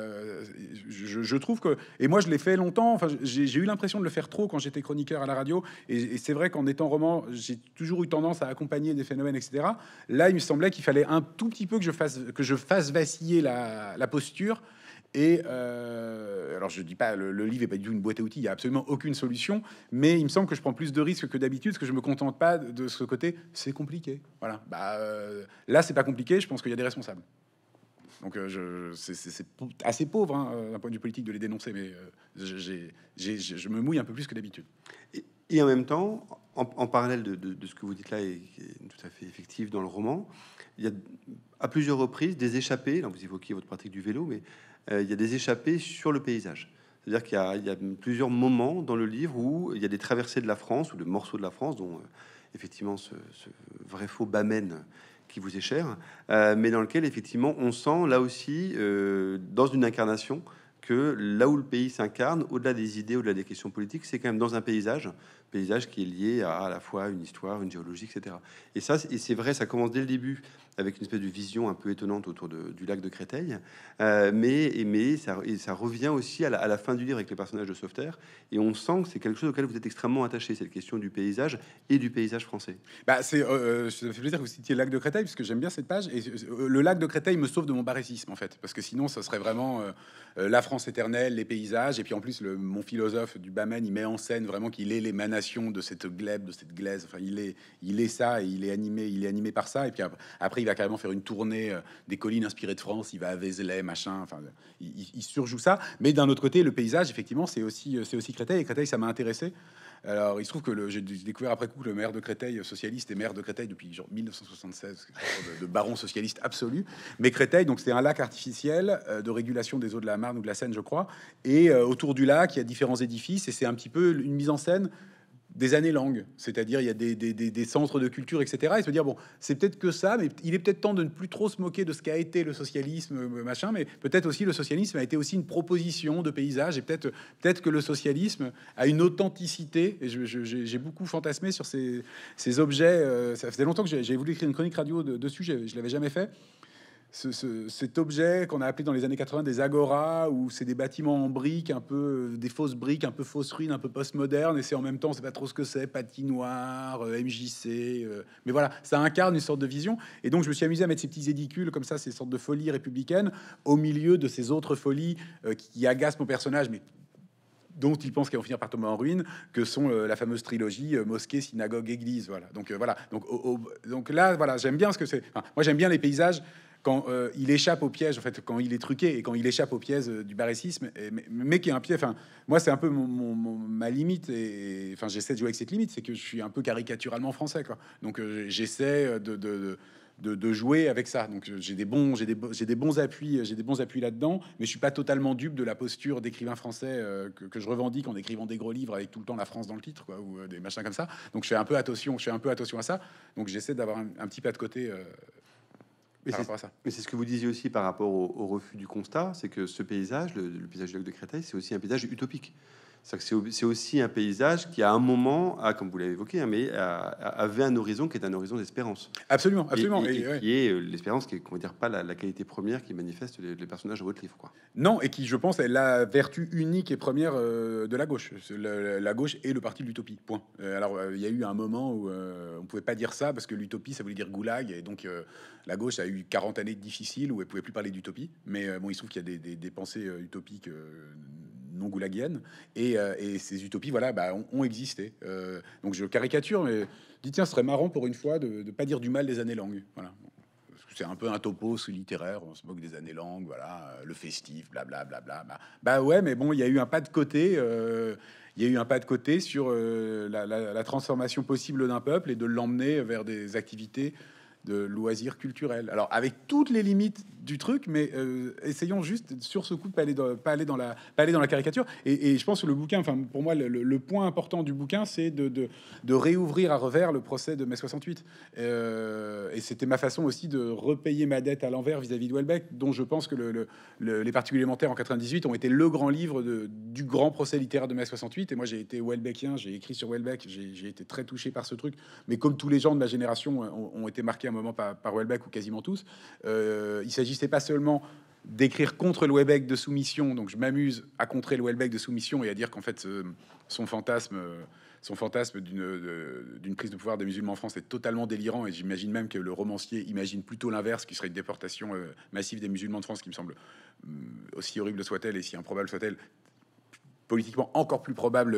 je, trouve que et moi je l'ai fait longtemps. Enfin, j'ai eu l'impression de le faire trop quand j'étais chroniqueur à la radio. Et, c'est vrai qu'en étant roman, j'ai toujours eu tendance à accompagner des phénomènes, etc. Là, il me semblait qu'il fallait un tout petit peu que je fasse que je fasse vaciller la posture et euh, alors, je dis pas, le, livre est pas du tout une boîte à outils, il n'y a absolument aucune solution, mais il me semble que je prends plus de risques que d'habitude, parce que je me contente pas de ce côté, c'est compliqué. Voilà. Bah, euh, là, c'est pas compliqué, je pense qu'il y a des responsables. Donc, euh, je c'est assez pauvre hein, d'un point de vue politique de les dénoncer, mais je me mouille un peu plus que d'habitude. Et, en même temps, en, parallèle de, ce que vous dites là, et qui est tout à fait effectif dans le roman, il y a à plusieurs reprises des échappées. Là, vous évoquez votre pratique du vélo, mais euh, il y a des échappées sur le paysage. C'est-à-dire qu'il y, a plusieurs moments dans le livre où il y a des traversées de la France ou de morceaux de la France, dont euh, effectivement ce, vrai faux Bamène qui vous est cher, euh, mais dans lequel effectivement on sent là aussi dans une incarnation que là où le pays s'incarne, au-delà des idées, au-delà des questions politiques, c'est quand même dans un paysage, paysage qui est lié à, à la fois une histoire, une géologie, etc. Et ça, c'est vrai, ça commence dès le début avec une espèce de vision un peu étonnante autour du lac de Créteil, euh, mais, mais ça, ça, revient aussi à la, à la, fin du livre avec les personnages de Sauveterre, et on sent que c'est quelque chose auquel vous êtes extrêmement attaché, cette question du paysage et du paysage français. Bah, c'est, euh, euh ça me fait plaisir que vous citiez le lac de Créteil, parce que j'aime bien cette page, et euh, le lac de Créteil me sauve de mon barécisme, en fait, parce que sinon, ça serait vraiment la France éternelle, les paysages, et puis en plus, le, mon philosophe du Bamen, il met en scène vraiment qu'il est les l'émanation de cette glèbe, de cette glaise. Enfin, il est, il est ça, il est animé, il est animé par ça. Et puis après, il va carrément faire une tournée euh, des collines inspirées de France. Il va à Vézelay, machin. Enfin, il, surjoue ça. Mais d'un autre côté, le paysage, effectivement, c'est aussi, euh, c'est aussi Créteil. Et Créteil, ça m'a intéressé. Alors, il se trouve que j'ai découvert après coup que le maire de Créteil, euh, socialiste, est maire de Créteil depuis genre 1976, de, baron socialiste absolu. Mais Créteil, donc c'est un lac artificiel de régulation des eaux de la Marne ou de la Seine, je crois. Et autour du lac, il y a différents édifices et c'est un petit peu une mise en scène des années langues, c'est-à-dire il y a des, centres de culture, etc. Et se dire, bon, c'est peut-être que ça, mais il est peut-être temps de ne plus trop se moquer de ce qu'a été le socialisme, euh, machin, mais peut-être aussi le socialisme a été aussi une proposition de paysage, et peut-être peut que le socialisme a une authenticité, et j'ai beaucoup fantasmé sur ces, objets, euh, ça faisait longtemps que j'avais voulu écrire une chronique radio de, de sujet, je l'avais jamais fait, cet objet qu'on a appelé dans les années 80 des agoras, où c'est des bâtiments en briques, un peu euh, des fausses briques, un peu fausses ruines, un peu post-moderne, et c'est en même temps, on sait pas trop ce que c'est, patinoire, euh, MJC, euh, mais voilà, ça incarne une sorte de vision. Et donc, je me suis amusé à mettre ces petits édicules comme ça, ces sortes de folies républicaines, au milieu de ces autres folies qui agacent mon personnage, mais dont il pense qu'elles vont finir par tomber en ruine, que sont la fameuse trilogie mosquée, synagogue, église. Voilà. Donc voilà. Donc, donc là, voilà, j'aime bien ce que c'est. moi, j'aime bien les paysages quand euh, il échappe au piège, en fait, quand il est truqué et quand il échappe au piège euh, du barécisme, et, mais, qui est un pied, Enfin, moi, c'est un peu ma limite, et enfin, j'essaie de jouer avec cette limite, c'est que je suis un peu caricaturalement français, quoi. Donc, euh, j'essaie de, de, jouer avec ça. Donc, j'ai des bons, j'ai des, j'ai des bons appuis, j'ai des bons appuis là-dedans, mais je suis pas totalement dupe de la posture d'écrivain français que, je revendique en écrivant des gros livres avec tout le temps la France dans le titre, quoi, ou des machins comme ça. Donc, je fais un peu attention, je fais un peu attention à ça. Donc, j'essaie d'avoir un, un petit pas de côté mais c'est ce que vous disiez aussi par rapport au, refus du constat, c'est que ce paysage, le, le paysage de Créteil, c'est aussi un paysage utopique. C'est aussi un paysage qui, à un moment, a, comme vous l'avez évoqué, hein, mais avait un horizon qui est un horizon d'espérance. Absolument, absolument. Et, qui est euh, l'espérance, qui est, dire, pas la, qualité première qui manifeste les, personnages de votre livre. Quoi. Non, et qui, je pense, est la vertu unique et première euh, de la gauche. la gauche est le parti de l'utopie, point. Euh, alors, il y a eu un moment où on pouvait pas dire ça parce que l'utopie, ça voulait dire goulag, et donc la gauche a eu 40 années difficiles où elle pouvait plus parler d'utopie. Mais bon, il se trouve qu'il y a des, des pensées utopiques non goulagienne, euh, et, ces utopies, voilà, bah, ont, existé. Euh, donc je caricature, mais dis tiens, ce serait marrant pour une fois de ne pas dire du mal des années langues Voilà c'est un peu un topos littéraire, on se moque des années langues voilà, euh, le festif, blablabla. Bla, bla, bla, bah, ouais, mais bon, il y a eu un pas de côté, il y a eu un pas de côté sur la, transformation possible d'un peuple et de l'emmener vers des activités de loisirs culturels. Alors, avec toutes les limites du truc, mais euh, essayons juste sur ce coup de pas aller pas aller dans, la, pas dans la caricature. Et, je pense que le bouquin, enfin, pour moi, le, point important du bouquin, c'est de, de, réouvrir à revers le procès de mai 68. Euh, et c'était ma façon aussi de repayer ma dette à l'envers vis-à-vis de Welbeck, dont je pense que le, les particuliers en 98 ont été le grand livre de, du grand procès littéraire de mai 68. Et moi, j'ai été Welbeckien, j'ai écrit sur Welbeck, j'ai été très touché par ce truc. Mais comme tous les gens de ma génération ont, ont été marqués à moment par, par ou quasiment tous, euh, il s'agissait pas seulement d'écrire contre le de soumission, donc je m'amuse à contrer le de soumission et à dire qu'en fait son fantasme euh, son fantasme d'une prise de pouvoir des musulmans en France est totalement délirant et j'imagine même que le romancier imagine plutôt l'inverse, qui serait une déportation euh, massive des musulmans de France, qui me semble hum, aussi horrible soit-elle et si improbable soit-elle, politiquement encore plus probable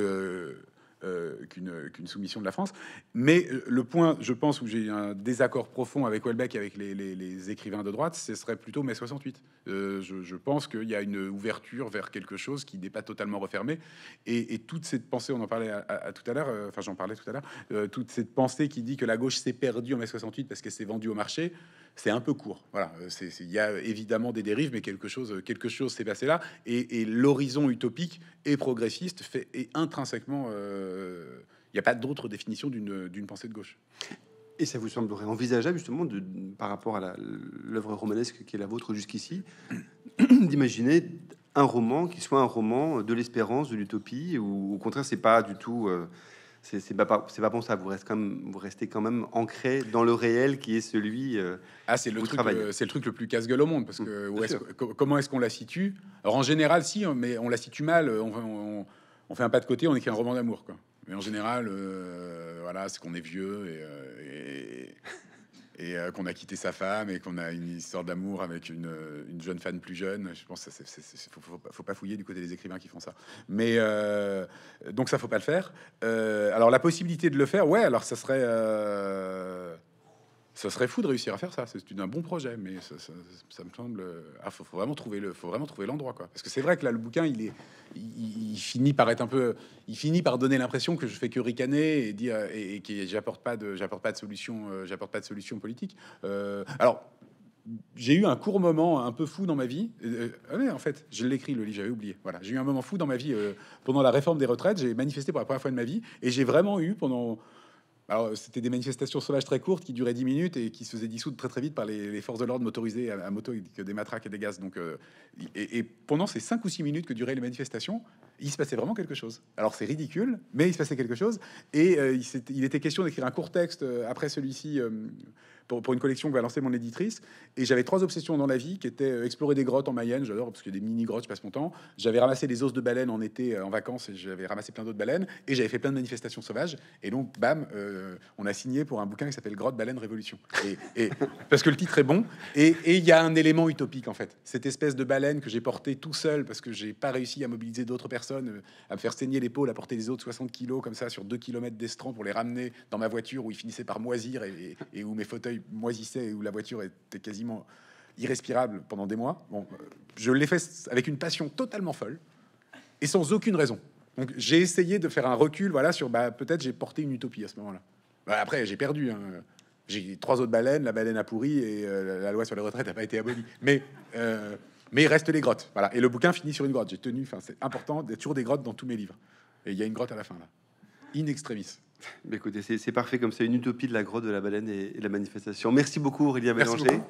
euh, qu'une soumission de la France. Mais euh, le point, je pense, où j'ai un désaccord profond avec Welbeck et avec les, écrivains de droite, ce serait plutôt mai 68. Euh, je, pense qu'il y a une ouverture vers quelque chose qui n'est pas totalement refermé. Et, toute cette pensée, on en parlait à, tout à l'heure, enfin j'en parlais tout à l'heure, toute cette pensée qui dit que la gauche s'est perdue en mai 68 parce qu'elle s'est vendue au marché c'est un peu court. Voilà, euh, il y a évidemment des dérives, mais quelque chose, euh, quelque chose s'est passé là. Et, l'horizon utopique et progressiste fait est intrinsèquement. Euh, il n'y a pas d'autre définition d'une pensée de gauche. Et ça vous semblerait envisageable, justement, de, par rapport à l'œuvre romanesque qui est la vôtre jusqu'ici, d'imaginer un roman qui soit un roman de l'espérance, de l'utopie, ou au contraire, c'est pas du tout c'est pas, pas bon ça. Vous restez, quand même, vous restez quand même ancré dans le réel qui est celui. Euh, ah, c'est le, truc, euh, c'est le truc le plus casse-gueule au monde parce que comment est-ce qu'on la situe en général, si, hein, mais on la situe mal. Euh, on, fait un pas de côté, on écrit un roman d'amour, quoi. Mais en général, euh, voilà, c'est qu'on est vieux et et euh, qu'on a quitté sa femme et qu'on a une histoire d'amour avec une, euh, une, jeune fan plus jeune. Je pense qu'il faut, faut, pas fouiller du côté des écrivains qui font ça. Mais euh, donc ça, faut pas le faire. Euh, alors la possibilité de le faire, ouais, alors ça serait ça serait fou de réussir à faire ça. C'est un bon projet, mais ça, me semble. Euh, ah, faut, vraiment trouver le, faut vraiment trouver l'endroit, quoi. Parce que c'est vrai que là, le bouquin, il est, il, finit par être un peu, il finit par donner l'impression que je fais que ricaner et dire et, qui que j'apporte pas de, j'apporte pas de solution, euh, j'apporte pas de solution politique. Euh, alors. J'ai eu un court moment un peu fou dans ma vie. Euh, ah en fait, je l'écris, le livre, j'avais oublié. Voilà, j'ai eu un moment fou dans ma vie pendant la réforme des retraites. J'ai manifesté pour la première fois de ma vie et j'ai vraiment eu pendant euh, c'était des manifestations sauvages très courtes qui duraient 10 minutes et qui se faisaient dissoudre très très vite par les, forces de l'ordre motorisées à, moto avec des matraques et des gaz. Donc, euh, et, pendant ces 5 ou 6 minutes que duraient les manifestations, il se passait vraiment quelque chose. Alors, c'est ridicule, mais il se passait quelque chose. Et euh, il, était question d'écrire un court texte après celui-ci pour, une collection que va lancer mon éditrice. Et j'avais trois obsessions dans la vie qui étaient euh, explorer des grottes en Mayenne, j'adore parce que des mini grottes, je passe mon temps. J'avais ramassé des os de baleines en été euh, en vacances et j'avais ramassé plein d'autres baleines et j'avais fait plein de manifestations sauvages. Et donc, bam, euh, on a signé pour un bouquin qui s'appelle Grotte, baleine, révolution. Et, parce que le titre est bon et il y a un élément utopique en fait. Cette espèce de baleine que j'ai portée tout seul parce que j'ai pas réussi à mobiliser d'autres personnes, à me faire saigner l'épaule, à porter les autres 60 kilos comme ça sur 2 km d'estran pour les ramener dans ma voiture où ils finissaient par moisir et, et où mes fauteuils moisissait où la voiture était quasiment irrespirable pendant des mois. Bon, euh, je l'ai fait avec une passion totalement folle et sans aucune raison. Donc j'ai essayé de faire un recul, voilà, sur bah, peut-être j'ai porté une utopie à ce moment-là. Bah, après, j'ai perdu. Hein. J'ai trois autres baleines, la baleine a pourri et euh, la loi sur les retraites n'a pas été abolie. Mais euh, mais il reste les grottes. Voilà. Et le bouquin finit sur une grotte. J'ai tenu, enfin, c'est important d'être toujours des grottes dans tous mes livres. Et il y a une grotte à la fin là in extremis. Écoutez, c'est parfait comme ça, une utopie de la grotte de la baleine et, de la manifestation. Merci beaucoup Aurélien Bélanger.